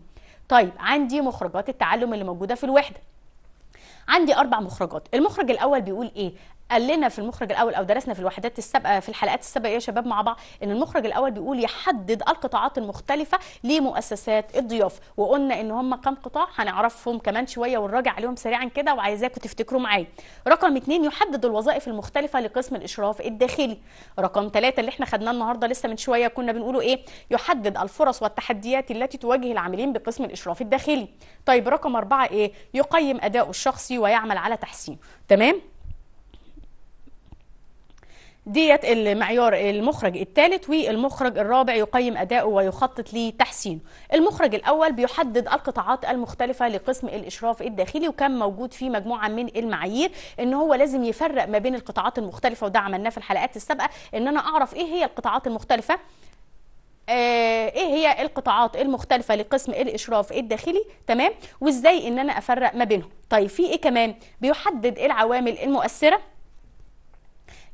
طيب عندي مخرجات التعلم اللي موجوده في الوحده عندي اربع مخرجات المخرج الاول بيقول ايه قال لنا في المخرج الاول او درسنا في الوحدات السابقه في الحلقات السابقه يا شباب مع بعض ان المخرج الاول بيقول يحدد القطاعات المختلفه لمؤسسات الضيافه وقلنا ان هم كم قطاع هنعرفهم كمان شويه ونراجع عليهم سريعا كده وعايزاكم تفتكروا معايا رقم اتنين يحدد الوظائف المختلفه لقسم الاشراف الداخلي رقم ثلاثة اللي احنا خدناه النهارده لسه من شويه كنا بنقوله ايه يحدد الفرص والتحديات التي تواجه العاملين بقسم الاشراف الداخلي طيب رقم أربعة ايه يقيم اداؤه الشخصي ويعمل على تحسينه تمام ديت المعيار المخرج الثالث والمخرج الرابع يقيم اداؤه ويخطط لتحسينه المخرج الاول بيحدد القطاعات المختلفه لقسم الاشراف الداخلي وكان موجود فيه مجموعه من المعايير ان هو لازم يفرق ما بين القطاعات المختلفه وده عملناه في الحلقات السابقه ان انا اعرف ايه هي القطاعات المختلفه آه، ايه هي القطاعات المختلفه لقسم الاشراف الداخلي تمام وازاي ان انا افرق ما بينهم طيب في ايه كمان بيحدد العوامل المؤثره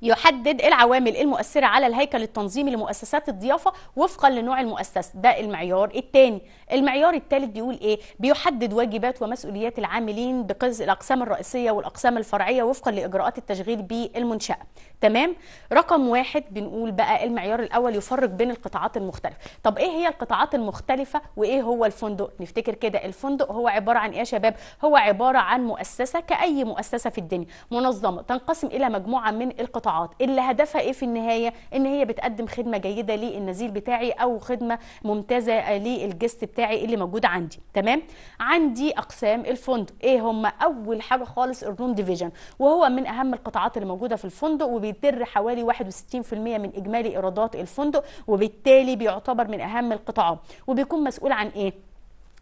يحدد العوامل المؤثرة على الهيكل التنظيمي لمؤسسات الضيافة وفقا لنوع المؤسسة ده المعيار الثاني المعيار الثالث بيقول ايه بيحدد واجبات ومسؤوليات العاملين بقز الأقسام الرئيسية والأقسام الفرعية وفقا لإجراءات التشغيل بالمنشأة تمام رقم واحد بنقول بقى المعيار الأول يفرق بين القطاعات المختلفة طب ايه هي القطاعات المختلفة وايه هو الفندق نفتكر كده الفندق هو عبارة عن ايه يا شباب هو عبارة عن مؤسسة كأي مؤسسة في الدنيا منظمة تنقسم إلى مجموعة من القطاعات القطاعات اللي هدفها ايه في النهايه ان هي بتقدم خدمه جيده للنزيل بتاعي او خدمه ممتازه للجست بتاعي اللي موجود عندي تمام عندي اقسام الفندق ايه هم اول حاجه خالص الروم ديفيجن وهو من اهم القطاعات اللي موجوده في الفندق وبيدر حوالي 61% من اجمالي ايرادات الفندق وبالتالي بيعتبر من اهم القطاعات وبيكون مسؤول عن ايه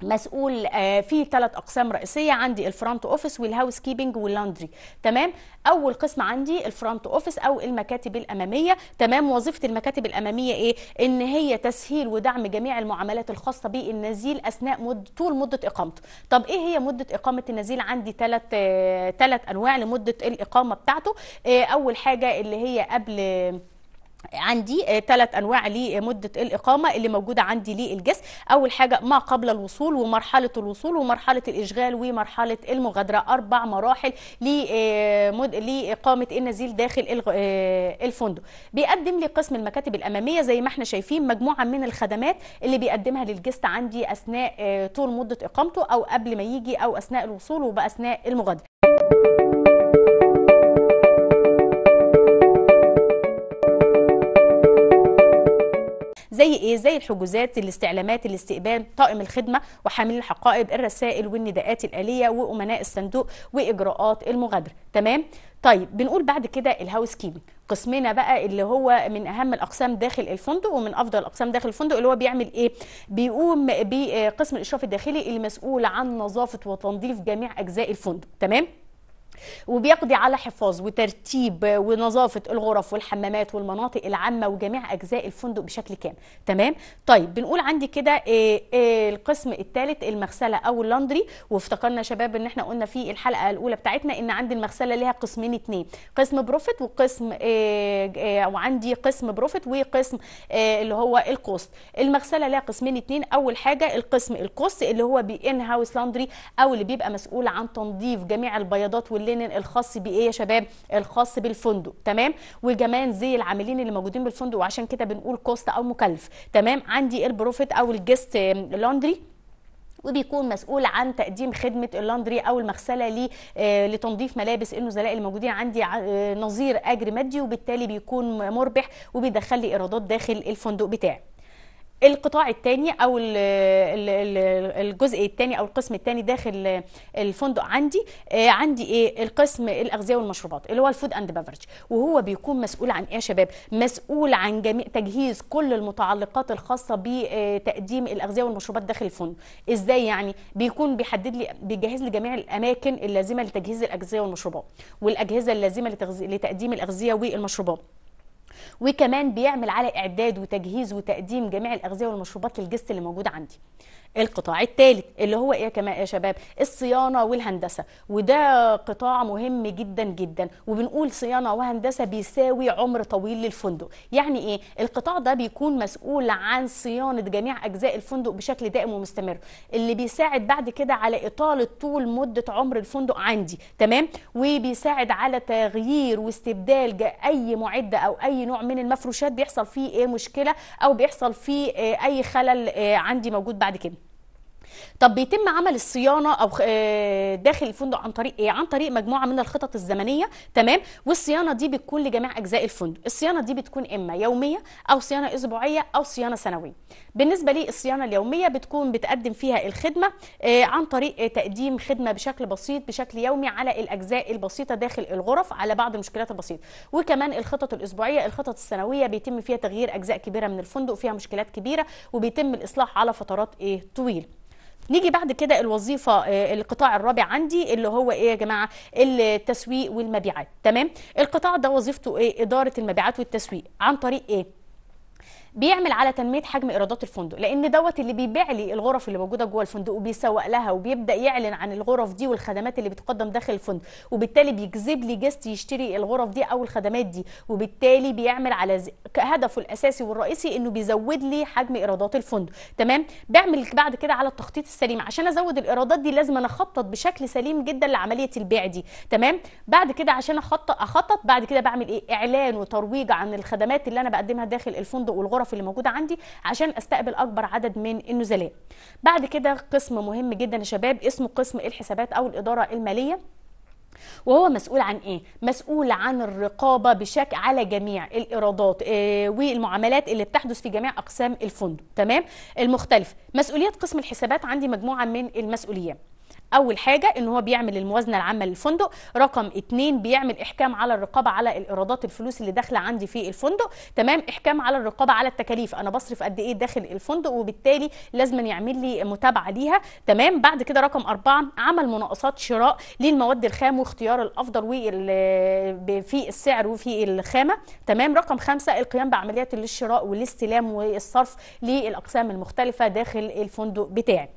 مسؤول آه، في ثلاث اقسام رئيسيه عندي الفرونت اوفيس والهاوس كيبنج واللاندري تمام اول قسم عندي الفرونت اوفيس او المكاتب الاماميه تمام وظيفه المكاتب الاماميه ايه ان هي تسهيل ودعم جميع المعاملات الخاصه بالنزيل اثناء مد... طول مده اقامته طب ايه هي مده اقامه النزيل عندي ثلاث ثلاث آه، انواع لمده الاقامه بتاعته آه، اول حاجه اللي هي قبل عندي ثلاث آه، انواع لمده الاقامه اللي موجوده عندي للجسم اول حاجه ما قبل الوصول ومرحله الوصول ومرحله الاشغال ومرحله المغادره اربع مراحل آه، لاقامه النزيل داخل آه، الفندق بيقدم لي قسم المكاتب الاماميه زي ما احنا شايفين مجموعه من الخدمات اللي بيقدمها للجست عندي اثناء طول مده اقامته او قبل ما يجي او اثناء الوصول وباثناء المغادره زي ايه زي الحجوزات الاستعلامات الاستقبال طاقم الخدمه وحامل الحقائب الرسائل والنداءات الاليه وامناء الصندوق واجراءات المغادره تمام طيب بنقول بعد كده الهاوس كيبنج قسمنا بقى اللي هو من اهم الاقسام داخل الفندق ومن افضل الاقسام داخل الفندق اللي هو بيعمل ايه بيقوم بقسم آه، الاشراف الداخلي المسؤول عن نظافه وتنظيف جميع اجزاء الفندق تمام وبيقضي على حفاظ وترتيب ونظافه الغرف والحمامات والمناطق العامه وجميع اجزاء الفندق بشكل كامل تمام طيب بنقول عندي كده آه، آه، القسم الثالث المغسله او اللاندري وافتكرنا شباب ان احنا قلنا في الحلقه الاولى بتاعتنا ان عندي المغسله ليها قسمين اتنين قسم بروفيت وقسم آه، وعندي قسم بروفيت وقسم اللي هو الكوست المغسله ليها قسمين اتنين اول حاجه القسم الكوست اللي هو بان هاوس لاندري او اللي بيبقى مسؤول عن تنظيف جميع البياضات واللي الجنن الخاص بايه يا شباب الخاص بالفندق تمام وكمان زي العاملين اللي موجودين بالفندق وعشان كده بنقول كوست او مكلف تمام عندي البروفيت او الجست لاندري وبيكون مسؤول عن تقديم خدمه اللاندري او المغسله لي آه لتنظيف ملابس النزلاء الموجودين عندي آه نظير اجر مادي وبالتالي بيكون مربح وبيدخل لي ايرادات داخل الفندق بتاعي القطاع الثاني او الجزء الثاني او القسم الثاني داخل الفندق عندي آه، عندي ايه القسم الاغذيه والمشروبات اللي هو الفود اند بافرج وهو بيكون مسؤول عن ايه يا شباب مسؤول عن جميع تجهيز كل المتعلقات الخاصه بتقديم الاغذيه والمشروبات داخل الفندق ازاي يعني بيكون بيحدد لي بيجهز لي جميع الاماكن اللازمه لتجهيز الاغذيه والمشروبات والاجهزه اللازمه لتقديم الاغذيه والمشروبات وكمان بيعمل على اعداد وتجهيز وتقديم جميع الاغذيه والمشروبات للجست اللي موجود عندي القطاع الثالث اللي هو ايه كمان يا شباب الصيانه والهندسه وده قطاع مهم جدا جدا وبنقول صيانه وهندسه بيساوي عمر طويل للفندق يعني ايه القطاع ده بيكون مسؤول عن صيانه جميع اجزاء الفندق بشكل دائم ومستمر اللي بيساعد بعد كده على اطاله طول مده عمر الفندق عندي تمام وبيساعد على تغيير واستبدال اي معده او اي نوع من المفروشات بيحصل فيه ايه مشكله او بيحصل فيه إيه اي خلل إيه عندي موجود بعد كده طب بيتم عمل الصيانه او آه، داخل الفندق عن طريق ايه عن طريق مجموعه من الخطط الزمنيه تمام والصيانه دي بتكون لجميع اجزاء الفندق الصيانه دي بتكون اما يوميه او صيانه اسبوعيه او صيانه سنويه بالنسبه للصيانه اليوميه بتكون بتقدم فيها الخدمه آه، عن طريق تقديم خدمه بشكل بسيط بشكل يومي على الاجزاء البسيطه داخل الغرف على بعض المشكلات البسيطه وكمان الخطط الاسبوعيه الخطط السنويه بيتم فيها تغيير اجزاء كبيره من الفندق فيها مشكلات كبيره وبيتم الاصلاح على فترات ايه طويله نيجي بعد كده الوظيفه آه، القطاع الرابع عندي اللي هو ايه يا جماعه التسويق والمبيعات تمام القطاع ده وظيفته ايه اداره المبيعات والتسويق عن طريق ايه بيعمل على تنميه حجم ايرادات الفندق لان دوت اللي بيبيع لي الغرف اللي موجوده جوه الفندق وبيسوق لها وبيبدا يعلن عن الغرف دي والخدمات اللي بتقدم داخل الفندق وبالتالي بيجذب لي جست يشتري الغرف دي او الخدمات دي وبالتالي بيعمل على هدفه الاساسي والرئيسي انه بيزود لي حجم ايرادات الفندق تمام بعمل بعد كده على التخطيط السليم عشان ازود الايرادات دي لازم انا اخطط بشكل سليم جدا لعمليه البيع دي تمام بعد كده عشان اخطط اخطط بعد كده بعمل ايه اعلان وترويج عن الخدمات اللي انا بقدمها داخل الفندق والغرف الغرف اللي موجوده عندي عشان استقبل اكبر عدد من النزلاء بعد كده قسم مهم جدا يا شباب اسمه قسم الحسابات او الاداره الماليه وهو مسؤول عن ايه مسؤول عن الرقابه بشكل على جميع الايرادات إيه والمعاملات اللي بتحدث في جميع اقسام الفندق تمام المختلفه مسؤوليات قسم الحسابات عندي مجموعه من المسؤوليات اول حاجه ان هو بيعمل الموازنه العامه للفندق رقم اتنين بيعمل احكام على الرقابه على الايرادات الفلوس اللي داخله عندي في الفندق تمام احكام على الرقابه على التكاليف انا بصرف قد ايه داخل الفندق وبالتالي لازم يعمل لي متابعه ليها تمام بعد كده رقم أربعة عمل مناقصات شراء للمواد الخام واختيار الافضل في السعر وفي الخامه تمام رقم خمسة القيام بعمليات للشراء والاستلام والصرف للاقسام المختلفه داخل الفندق بتاعي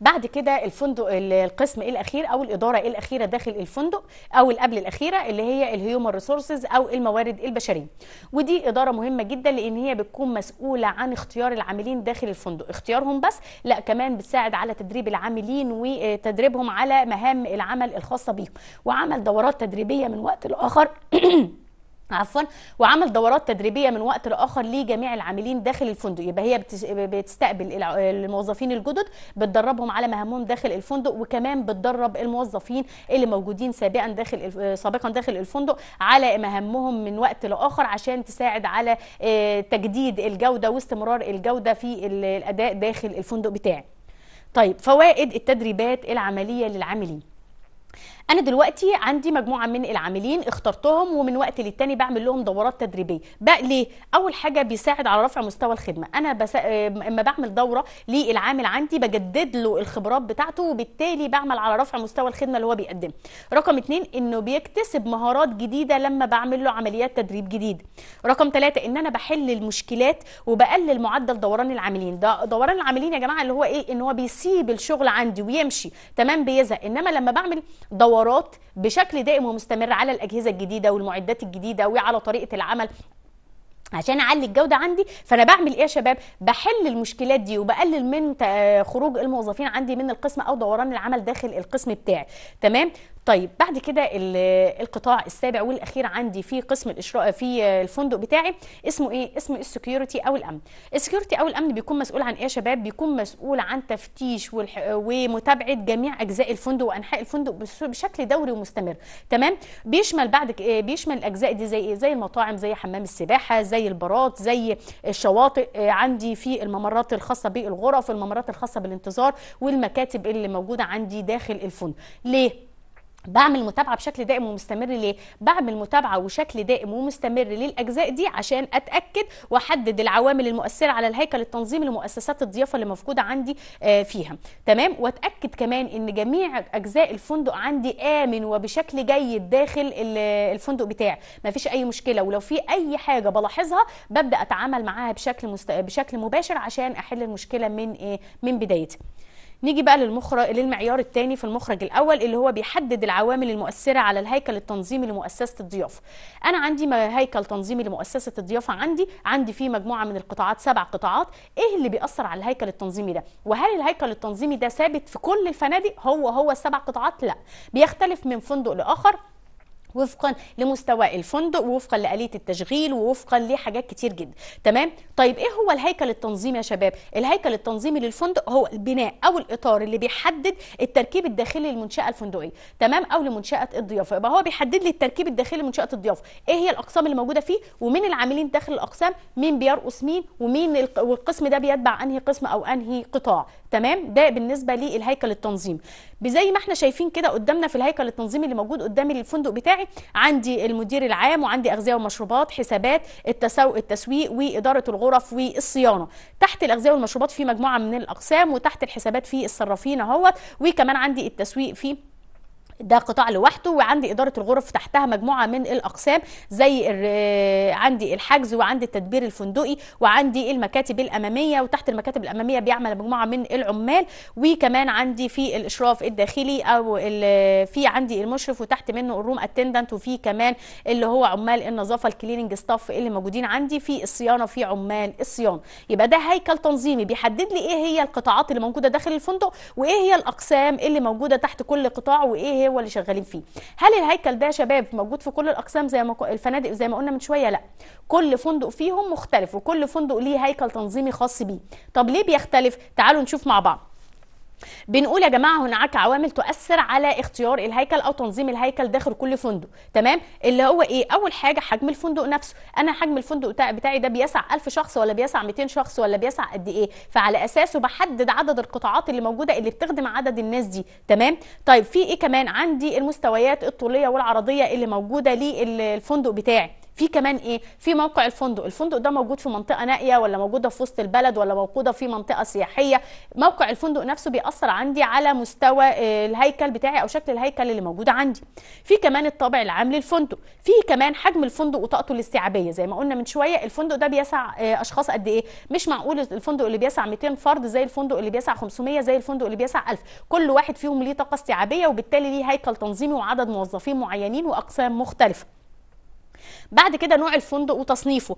بعد كده الفندق القسم الاخير او الاداره الاخيره داخل الفندق او اللي قبل الاخيره اللي هي الهيومن ريسورسز او الموارد البشريه ودي اداره مهمه جدا لان هي بتكون مسؤوله عن اختيار العاملين داخل الفندق اختيارهم بس لا كمان بتساعد على تدريب العاملين وتدريبهم على مهام العمل الخاصه بيهم وعمل دورات تدريبيه من وقت لاخر *clears throat* *clears throat* عفوا وعمل دورات تدريبيه من وقت لاخر لجميع العاملين داخل الفندق يبقى هي بتستقبل الموظفين الجدد بتدربهم على مهامهم داخل الفندق وكمان بتدرب الموظفين اللي موجودين سابقا داخل سابقا داخل الفندق على مهامهم من وقت لاخر عشان تساعد على آه، تجديد الجوده واستمرار الجوده في الاداء داخل الفندق بتاعي طيب فوائد التدريبات العمليه للعاملين انا دلوقتي عندي مجموعه من العاملين اخترتهم ومن وقت للتاني بعمل لهم دورات تدريبيه بقى ليه اول حاجه بيساعد على رفع مستوى الخدمه انا بس... اما بعمل دوره للعامل عندي بجدد له الخبرات بتاعته وبالتالي بعمل على رفع مستوى الخدمه اللي هو بيقدمها رقم اتنين انه بيكتسب مهارات جديده لما بعمل له عمليات تدريب جديد رقم ثلاثة ان انا بحل المشكلات وبقلل معدل دوران العاملين ده دوران العاملين يا جماعه اللي هو ايه ان هو بيسيب الشغل عندي ويمشي تمام بيزهق انما لما بعمل دورة دورات بشكل دائم ومستمر على الاجهزه الجديده والمعدات الجديده وعلى طريقه العمل عشان اعلي الجوده عندي فانا بعمل ايه يا شباب بحل المشكلات دي وبقلل من خروج الموظفين عندي من القسم او دوران العمل داخل القسم بتاعي تمام طيب بعد كده القطاع السابع والاخير عندي في قسم الاشراء في الفندق بتاعي اسمه ايه اسمه السكيورتي او الامن السكيورتي او الامن بيكون مسؤول عن ايه يا شباب بيكون مسؤول عن تفتيش ومتابعه جميع اجزاء الفندق وانحاء الفندق بشكل دوري ومستمر تمام بيشمل بعد آه، بيشمل الاجزاء دي زي ايه زي المطاعم زي حمام السباحه زي البارات زي الشواطئ آه، عندي في الممرات الخاصه بالغرف الممرات الخاصه بالانتظار والمكاتب اللي موجوده عندي داخل الفندق ليه بعمل متابعه بشكل دائم ومستمر ليه بعمل متابعه وشكل دائم ومستمر للاجزاء دي عشان اتاكد واحدد العوامل المؤثره على الهيكل التنظيمي لمؤسسات الضيافه اللي موجوده عندي آه، فيها تمام واتاكد كمان ان جميع اجزاء الفندق عندي امن وبشكل جيد داخل الفندق بتاعي ما فيش اي مشكله ولو في اي حاجه بلاحظها ببدا اتعامل معاها بشكل مست... بشكل مباشر عشان احل المشكله من ايه من بدايتها نيجي بقى للمخرج للمعيار الثاني في المخرج الاول اللي هو بيحدد العوامل المؤثره على الهيكل التنظيمي لمؤسسه الضيافه انا عندي هيكل تنظيمي لمؤسسه الضيافه عندي عندي فيه مجموعه من القطاعات سبع قطاعات ايه اللي بيأثر على الهيكل التنظيمي ده وهل الهيكل التنظيمي ده ثابت في كل الفنادق هو هو السبع قطاعات لا بيختلف من فندق لاخر وفقا لمستوى الفندق ووفقا لآلية التشغيل ووفقا لحاجات كتير جدا تمام طيب ايه هو الهيكل التنظيمي يا شباب الهيكل التنظيمي للفندق هو البناء او الاطار اللي بيحدد التركيب الداخلي للمنشاه الفندقيه تمام او لمنشاه الضيافه يبقى هو بيحدد لي التركيب الداخلي لمنشاه الضيافه ايه هي الاقسام اللي موجوده فيه ومين العاملين داخل الاقسام مين بيرقص مين ومين والقسم ده بيتبع انهي قسم او انهي قطاع تمام ده بالنسبه للهيكل التنظيمي زي ما احنا شايفين كده قدامنا في الهيكل التنظيمي اللي موجود قدامي للفندق بتاعي عندي المدير العام وعندي اغذيه ومشروبات حسابات التسو... التسويق واداره الغرف والصيانه تحت الاغذيه والمشروبات في مجموعه من الاقسام وتحت الحسابات في الصرافين اهوت وكمان عندي التسويق في ده قطاع لوحده وعندي اداره الغرف تحتها مجموعه من الاقسام زي آه، عندي الحجز وعندي التدبير الفندقي وعندي المكاتب الاماميه وتحت المكاتب الاماميه بيعمل مجموعه من العمال وكمان عندي في الاشراف الداخلي او في عندي المشرف وتحت منه الروم اتندنت وفي كمان اللي هو عمال النظافه الكليننج ستاف اللي موجودين عندي في الصيانه في عمال الصيانه يبقى ده هيكل تنظيمي بيحدد لي ايه هي القطاعات اللي موجوده داخل الفندق وايه هي الاقسام اللي موجوده تحت كل قطاع وايه هي ايه هو اللي شغالين فيه هل الهيكل ده شباب موجود في كل الاقسام زي ما الفنادق زي ما قلنا من شويه لا كل فندق فيهم مختلف وكل فندق ليه هيكل تنظيمي خاص بيه طب ليه بيختلف تعالوا نشوف مع بعض بنقول يا جماعه هناك عوامل تؤثر على اختيار الهيكل او تنظيم الهيكل داخل كل فندق تمام اللي هو ايه اول حاجه حجم الفندق نفسه انا حجم الفندق بتاعي ده بيسع 1000 شخص ولا بيسع 200 شخص ولا بيسع قد ايه فعلى اساسه بحدد عدد القطاعات اللي موجوده اللي بتخدم عدد الناس دي تمام طيب في ايه كمان عندي المستويات الطوليه والعرضيه اللي موجوده للفندق بتاعي في كمان ايه في موقع الفندق الفندق ده موجود في منطقه نائيه ولا موجوده في وسط البلد ولا موجوده في منطقه سياحيه موقع الفندق نفسه بيأثر عندي على مستوى آه، الهيكل بتاعي او شكل الهيكل اللي موجود عندي في كمان الطابع العام للفندق في كمان حجم الفندق وطاقته الاستيعابيه زي ما قلنا من شويه الفندق ده بيسع آه، اشخاص قد ايه مش معقول الفندق اللي بيسع 200 فرد زي الفندق اللي بيسع 500 زي الفندق اللي بيسع 1000 كل واحد فيهم ليه طاقه استيعابيه وبالتالي ليه هيكل تنظيمي وعدد موظفين معينين واقسام مختلفه بعد كده نوع الفندق وتصنيفه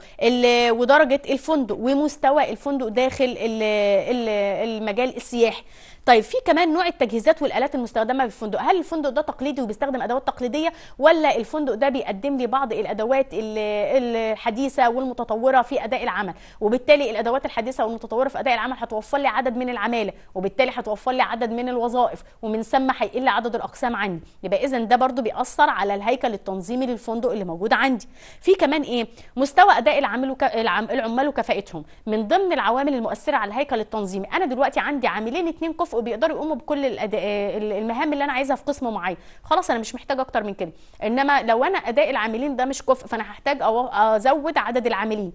ودرجه الفندق ومستوى الفندق داخل المجال السياحي طيب في كمان نوع التجهيزات والالات المستخدمه في الفندق هل الفندق ده تقليدي وبيستخدم ادوات تقليديه ولا الفندق ده بيقدم لي بعض الادوات الحديثه والمتطوره في اداء العمل وبالتالي الادوات الحديثه والمتطوره في اداء العمل هتوفر لي عدد من العماله وبالتالي هتوفر لي عدد من الوظائف ومن ثم هيقل عدد الاقسام عندي يبقى اذا ده برضو بيأثر على الهيكل التنظيمي للفندق اللي موجود عندي في كمان ايه مستوى اداء العمل وك... العمال وكفاءتهم من ضمن العوامل المؤثره على الهيكل التنظيمي انا دلوقتي عندي عاملين اتنين كفء وبيقدروا يقوموا بكل المهام اللي انا عايزها في قسم معين خلاص انا مش محتاج اكتر من كده انما لو انا اداء العاملين ده مش كفء فانا هحتاج ازود عدد العاملين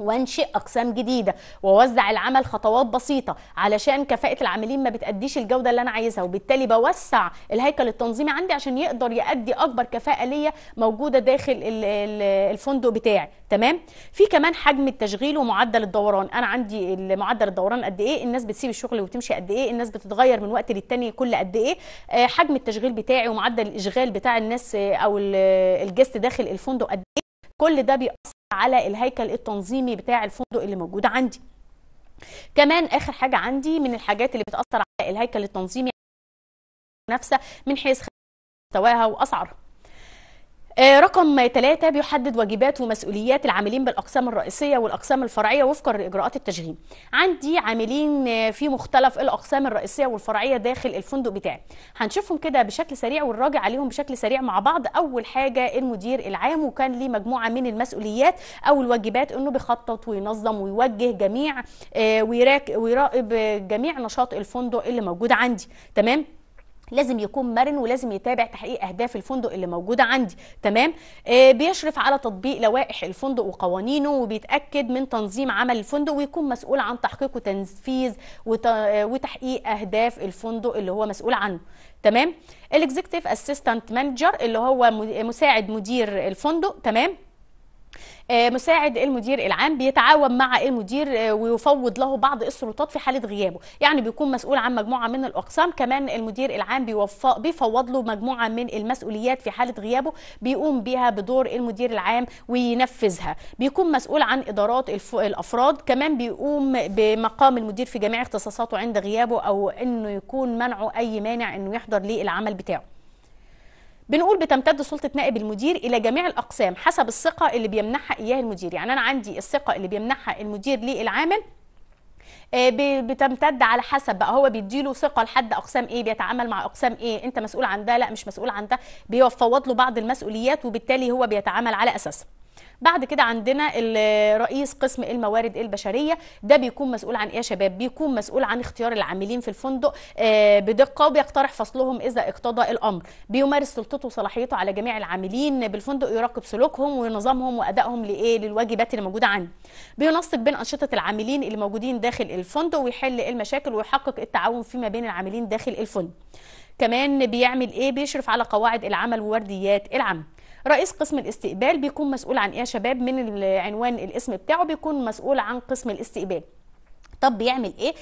وانشئ اقسام جديده ووزع العمل خطوات بسيطه علشان كفاءه العاملين ما بتاديش الجوده اللي انا عايزها وبالتالي بوسع الهيكل التنظيمي عندي عشان يقدر يادي اكبر كفاءه ليا موجوده داخل الفندق بتاعي تمام في كمان حجم التشغيل ومعدل الدوران انا عندي معدل الدوران قد ايه الناس بتسيب الشغل وتمشي قد ايه الناس بتتغير من وقت للتاني كل قد ايه آه، حجم التشغيل بتاعي ومعدل الاشغال بتاع الناس آه، او الجست داخل الفندق قد ايه كل ده بيأثر على الهيكل التنظيمي بتاع الفندق اللي موجود عندي كمان اخر حاجه عندي من الحاجات اللي بتاثر على الهيكل التنظيمي نفسه من حيث مستواها واسعارها آه، رقم ثلاثة بيحدد واجبات ومسؤوليات العاملين بالأقسام الرئيسية والأقسام الفرعية وفقا لإجراءات التشغيل عندي عاملين آه، في مختلف الأقسام الرئيسية والفرعية داخل الفندق بتاعي هنشوفهم كده بشكل سريع ونراجع عليهم بشكل سريع مع بعض أول حاجة المدير العام وكان ليه مجموعة من المسؤوليات أو الواجبات أنه بيخطط وينظم ويوجه جميع آه، ويراقب جميع نشاط الفندق اللي موجود عندي تمام لازم يكون مرن ولازم يتابع تحقيق اهداف الفندق اللي موجوده عندي تمام آه بيشرف على تطبيق لوائح الفندق وقوانينه وبيتاكد من تنظيم عمل الفندق ويكون مسؤول عن تحقيق وتنفيذ وت... آه، وتحقيق اهداف الفندق اللي هو مسؤول عنه تمام الاكزيكتيف اسيستنت مانجر اللي هو مساعد مدير الفندق تمام آه، مساعد المدير العام بيتعاون مع المدير آه، ويفوض له بعض السلطات في حاله غيابه يعني بيكون مسؤول عن مجموعه من الاقسام كمان المدير العام بيفوض له مجموعه من المسؤوليات في حاله غيابه بيقوم بها بدور المدير العام وينفذها بيكون مسؤول عن ادارات الافراد كمان بيقوم بمقام المدير في جميع اختصاصاته عند غيابه او انه يكون منعه اي مانع انه يحضر للعمل بتاعه بنقول بتمتد سلطه نائب المدير الى جميع الاقسام حسب الثقه اللي بيمنحها اياه المدير يعني انا عندي الثقه اللي بيمنحها المدير للعامل آه، بتمتد على حسب بقى هو بيديله ثقه لحد اقسام ايه بيتعامل مع اقسام ايه انت مسؤول عن ده لا مش مسؤول عن ده بيفوض له بعض المسؤوليات وبالتالي هو بيتعامل على اساسها بعد كده عندنا رئيس قسم الموارد البشريه ده بيكون مسؤول عن ايه يا شباب بيكون مسؤول عن اختيار العاملين في الفندق آه، بدقه وبيقترح فصلهم اذا اقتضى الامر بيمارس سلطته وصلاحيته على جميع العاملين بالفندق يراقب سلوكهم ونظامهم وادائهم لايه للواجبات اللي موجوده عنه بينسق بين انشطه العاملين اللي موجودين داخل الفندق ويحل المشاكل ويحقق التعاون فيما بين العاملين داخل الفندق كمان بيعمل ايه بيشرف على قواعد العمل وورديات العمل رئيس قسم الاستقبال بيكون مسؤول عن ايه يا شباب من العنوان الاسم بتاعه بيكون مسؤول عن قسم الاستقبال طب بيعمل ايه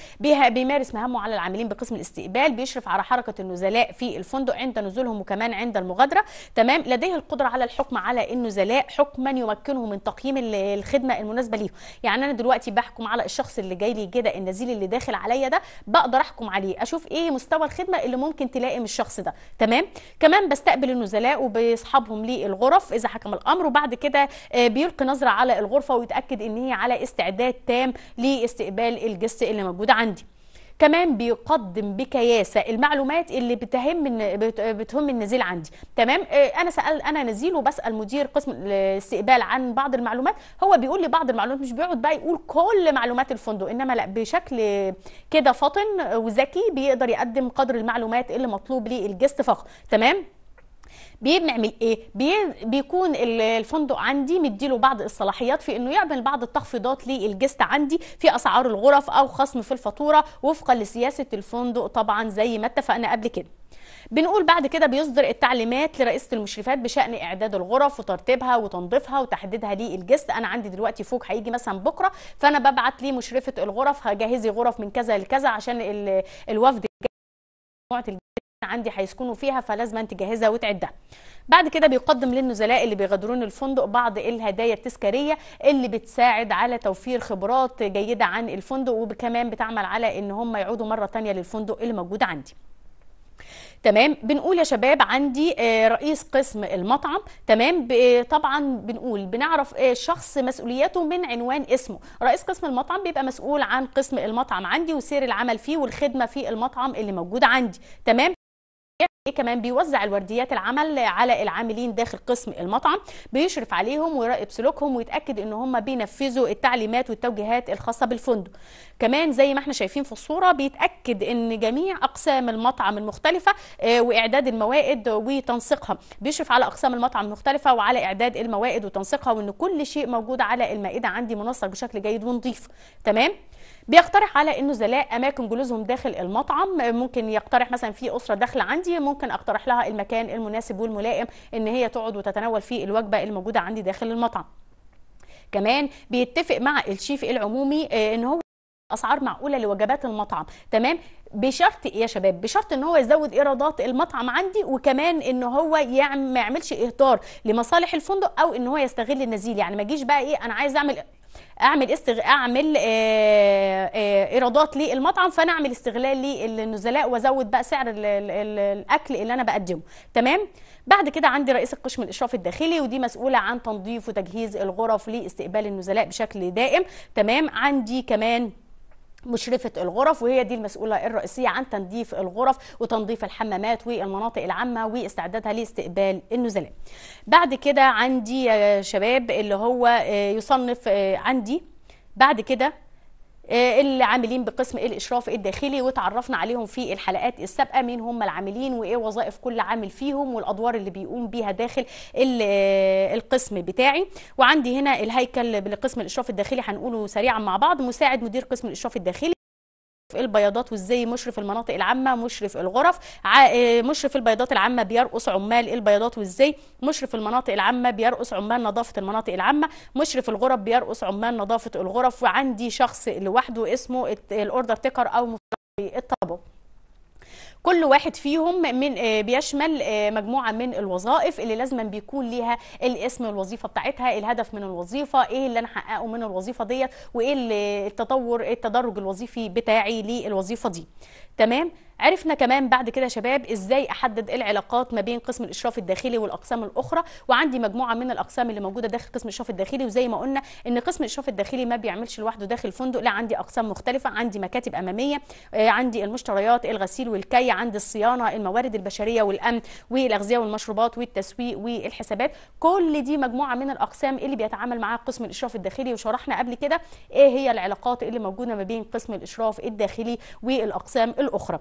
بيمارس مهامه على العاملين بقسم الاستقبال بيشرف على حركه النزلاء في الفندق عند نزولهم وكمان عند المغادره تمام لديه القدره على الحكم على النزلاء حكما يمكنه من تقييم الخدمه المناسبه ليه يعني انا دلوقتي بحكم على الشخص اللي جاي لي كده النزيل اللي داخل عليا ده بقدر احكم عليه اشوف ايه مستوى الخدمه اللي ممكن تلائم الشخص ده تمام كمان بستقبل النزلاء وبيصحبهم للغرف اذا حكم الامر وبعد كده آه، بيلقي نظره على الغرفه ويتاكد ان هي على استعداد تام لاستقبال الجست اللي موجوده عندي كمان بيقدم بكياسه المعلومات اللي بتهم بتهم النزيل عندي تمام آه، انا سال انا نزيل وبسال مدير قسم الاستقبال عن بعض المعلومات هو بيقول لي بعض المعلومات مش بيقعد بقى يقول كل معلومات الفندق انما لا بشكل كده فطن وذكي بيقدر يقدم قدر المعلومات اللي مطلوب للجست فقط تمام بنعمل ايه بي بيكون الفندق عندي مديله بعض الصلاحيات في انه يعمل بعض التخفيضات للجست عندي في اسعار الغرف او خصم في الفاتوره وفقا لسياسه الفندق طبعا زي ما اتفقنا قبل كده بنقول بعد كده بيصدر التعليمات لرئيسه المشرفات بشان اعداد الغرف وترتيبها وتنظيفها وتحديدها للجست انا عندي دلوقتي فوق هيجي مثلا بكره فانا ببعت لمشرفه الغرف هجهزي غرف من كذا لكذا عشان الوفد مجموعه عندي هيسكنوا فيها فلازم انت تجهزها وتعدها بعد كده بيقدم للنزلاء اللي بيغادرون الفندق بعض الهدايا التذكاريه اللي بتساعد على توفير خبرات جيده عن الفندق وكمان بتعمل على ان هم يعودوا مره ثانيه للفندق اللي موجود عندي تمام بنقول يا شباب عندي آه، رئيس قسم المطعم تمام طبعا بنقول بنعرف آه، شخص مسؤولياته من عنوان اسمه رئيس قسم المطعم بيبقى مسؤول عن قسم المطعم عندي وسير العمل فيه والخدمه في المطعم اللي موجود عندي تمام إيه كمان بيوزع الورديات العمل على العاملين داخل قسم المطعم بيشرف عليهم ويراقب سلوكهم ويتاكد ان هم بينفذوا التعليمات والتوجيهات الخاصه بالفندق كمان زي ما احنا شايفين في الصوره بيتاكد ان جميع اقسام المطعم المختلفه آه، واعداد الموائد وتنسيقها بيشرف على اقسام المطعم المختلفه وعلى اعداد الموائد وتنسيقها وان كل شيء موجود على المائده عندي منسق بشكل جيد ونظيف تمام بيقترح على النزلاء اماكن جلوسهم داخل المطعم ممكن يقترح مثلا في اسره داخله عندي ممكن اقترح لها المكان المناسب والملائم ان هي تقعد وتتناول فيه الوجبه الموجوده عندي داخل المطعم كمان بيتفق مع الشيف العمومي آه، ان هو اسعار معقوله لوجبات المطعم تمام بشرط يا شباب بشرط ان هو يزود ايرادات المطعم عندي وكمان ان هو يعمل ما يعملش اهدار لمصالح الفندق او ان هو يستغل النزيل يعني ما جيش بقى ايه انا عايز اعمل اعمل استغ... اعمل آه، آه، ايرادات للمطعم فانا اعمل استغلال للنزلاء وازود بقى سعر الـ الـ الـ الاكل اللي انا بقدمه تمام بعد كده عندي رئيس القسم الاشراف الداخلي ودي مسؤوله عن تنظيف وتجهيز الغرف لاستقبال النزلاء بشكل دائم تمام عندي كمان مشرفة الغرف وهي دي المسؤولة الرئيسية عن تنظيف الغرف وتنظيف الحمامات والمناطق العامة واستعدادها لاستقبال النزلاء بعد كده عندي يا شباب اللي هو آه، يصنف آه، عندي بعد كده آه، اللي عاملين بقسم الاشراف الداخلي وتعرفنا عليهم في الحلقات السابقه مين هم العاملين وايه وظائف كل عامل فيهم والادوار اللي بيقوم بيها داخل آه، القسم بتاعي وعندي هنا الهيكل لقسم الاشراف الداخلي هنقوله سريعا مع بعض مساعد مدير قسم الاشراف الداخلي البياضات وازاي مشرف المناطق العامه مشرف الغرف آه، مشرف البياضات العامه بيرقص عمال البياضات وازاي مشرف المناطق العامه بيرقص عمال نظافه المناطق العامه مشرف الغرف بيرقص عمال نظافه الغرف وعندي شخص لوحده اسمه الاوردر تيكر او الطابو كل واحد فيهم من آه، بيشمل آه، مجموعه من الوظائف اللي لازما بيكون ليها الاسم الوظيفه بتاعتها الهدف من الوظيفه ايه اللي انا حققه من الوظيفه ديت وايه التطور التدرج الوظيفي بتاعي للوظيفه دي تمام عرفنا كمان بعد كده شباب ازاي احدد العلاقات ما بين قسم الاشراف الداخلي والاقسام الاخرى وعندي مجموعه من الاقسام اللي موجوده داخل قسم الاشراف الداخلي وزي ما قلنا ان قسم الاشراف الداخلي ما بيعملش لوحده داخل الفندق لا عندي اقسام مختلفه عندي مكاتب اماميه آه، عندي المشتريات الغسيل والكي عندي الصيانه الموارد البشريه والامن والاغذيه والمشروبات والتسويق والحسابات كل دي مجموعه من الاقسام اللي بيتعامل معاها قسم الاشراف الداخلي وشرحنا قبل كده ايه هي العلاقات اللي موجوده ما بين قسم الاشراف الداخلي والاقسام الاخرى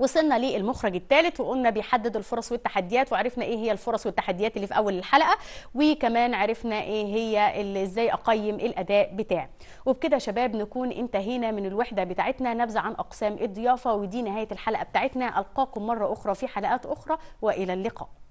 وصلنا للمخرج الثالث وقلنا بيحدد الفرص والتحديات وعرفنا ايه هي الفرص والتحديات اللي في اول الحلقه وكمان عرفنا ايه هي اللي ازاي اقيم الاداء بتاعي وبكده شباب نكون انتهينا من الوحده بتاعتنا نبذه عن اقسام الضيافه ودي نهايه الحلقه بتاعتنا القاكم مره اخرى في حلقات اخرى والى اللقاء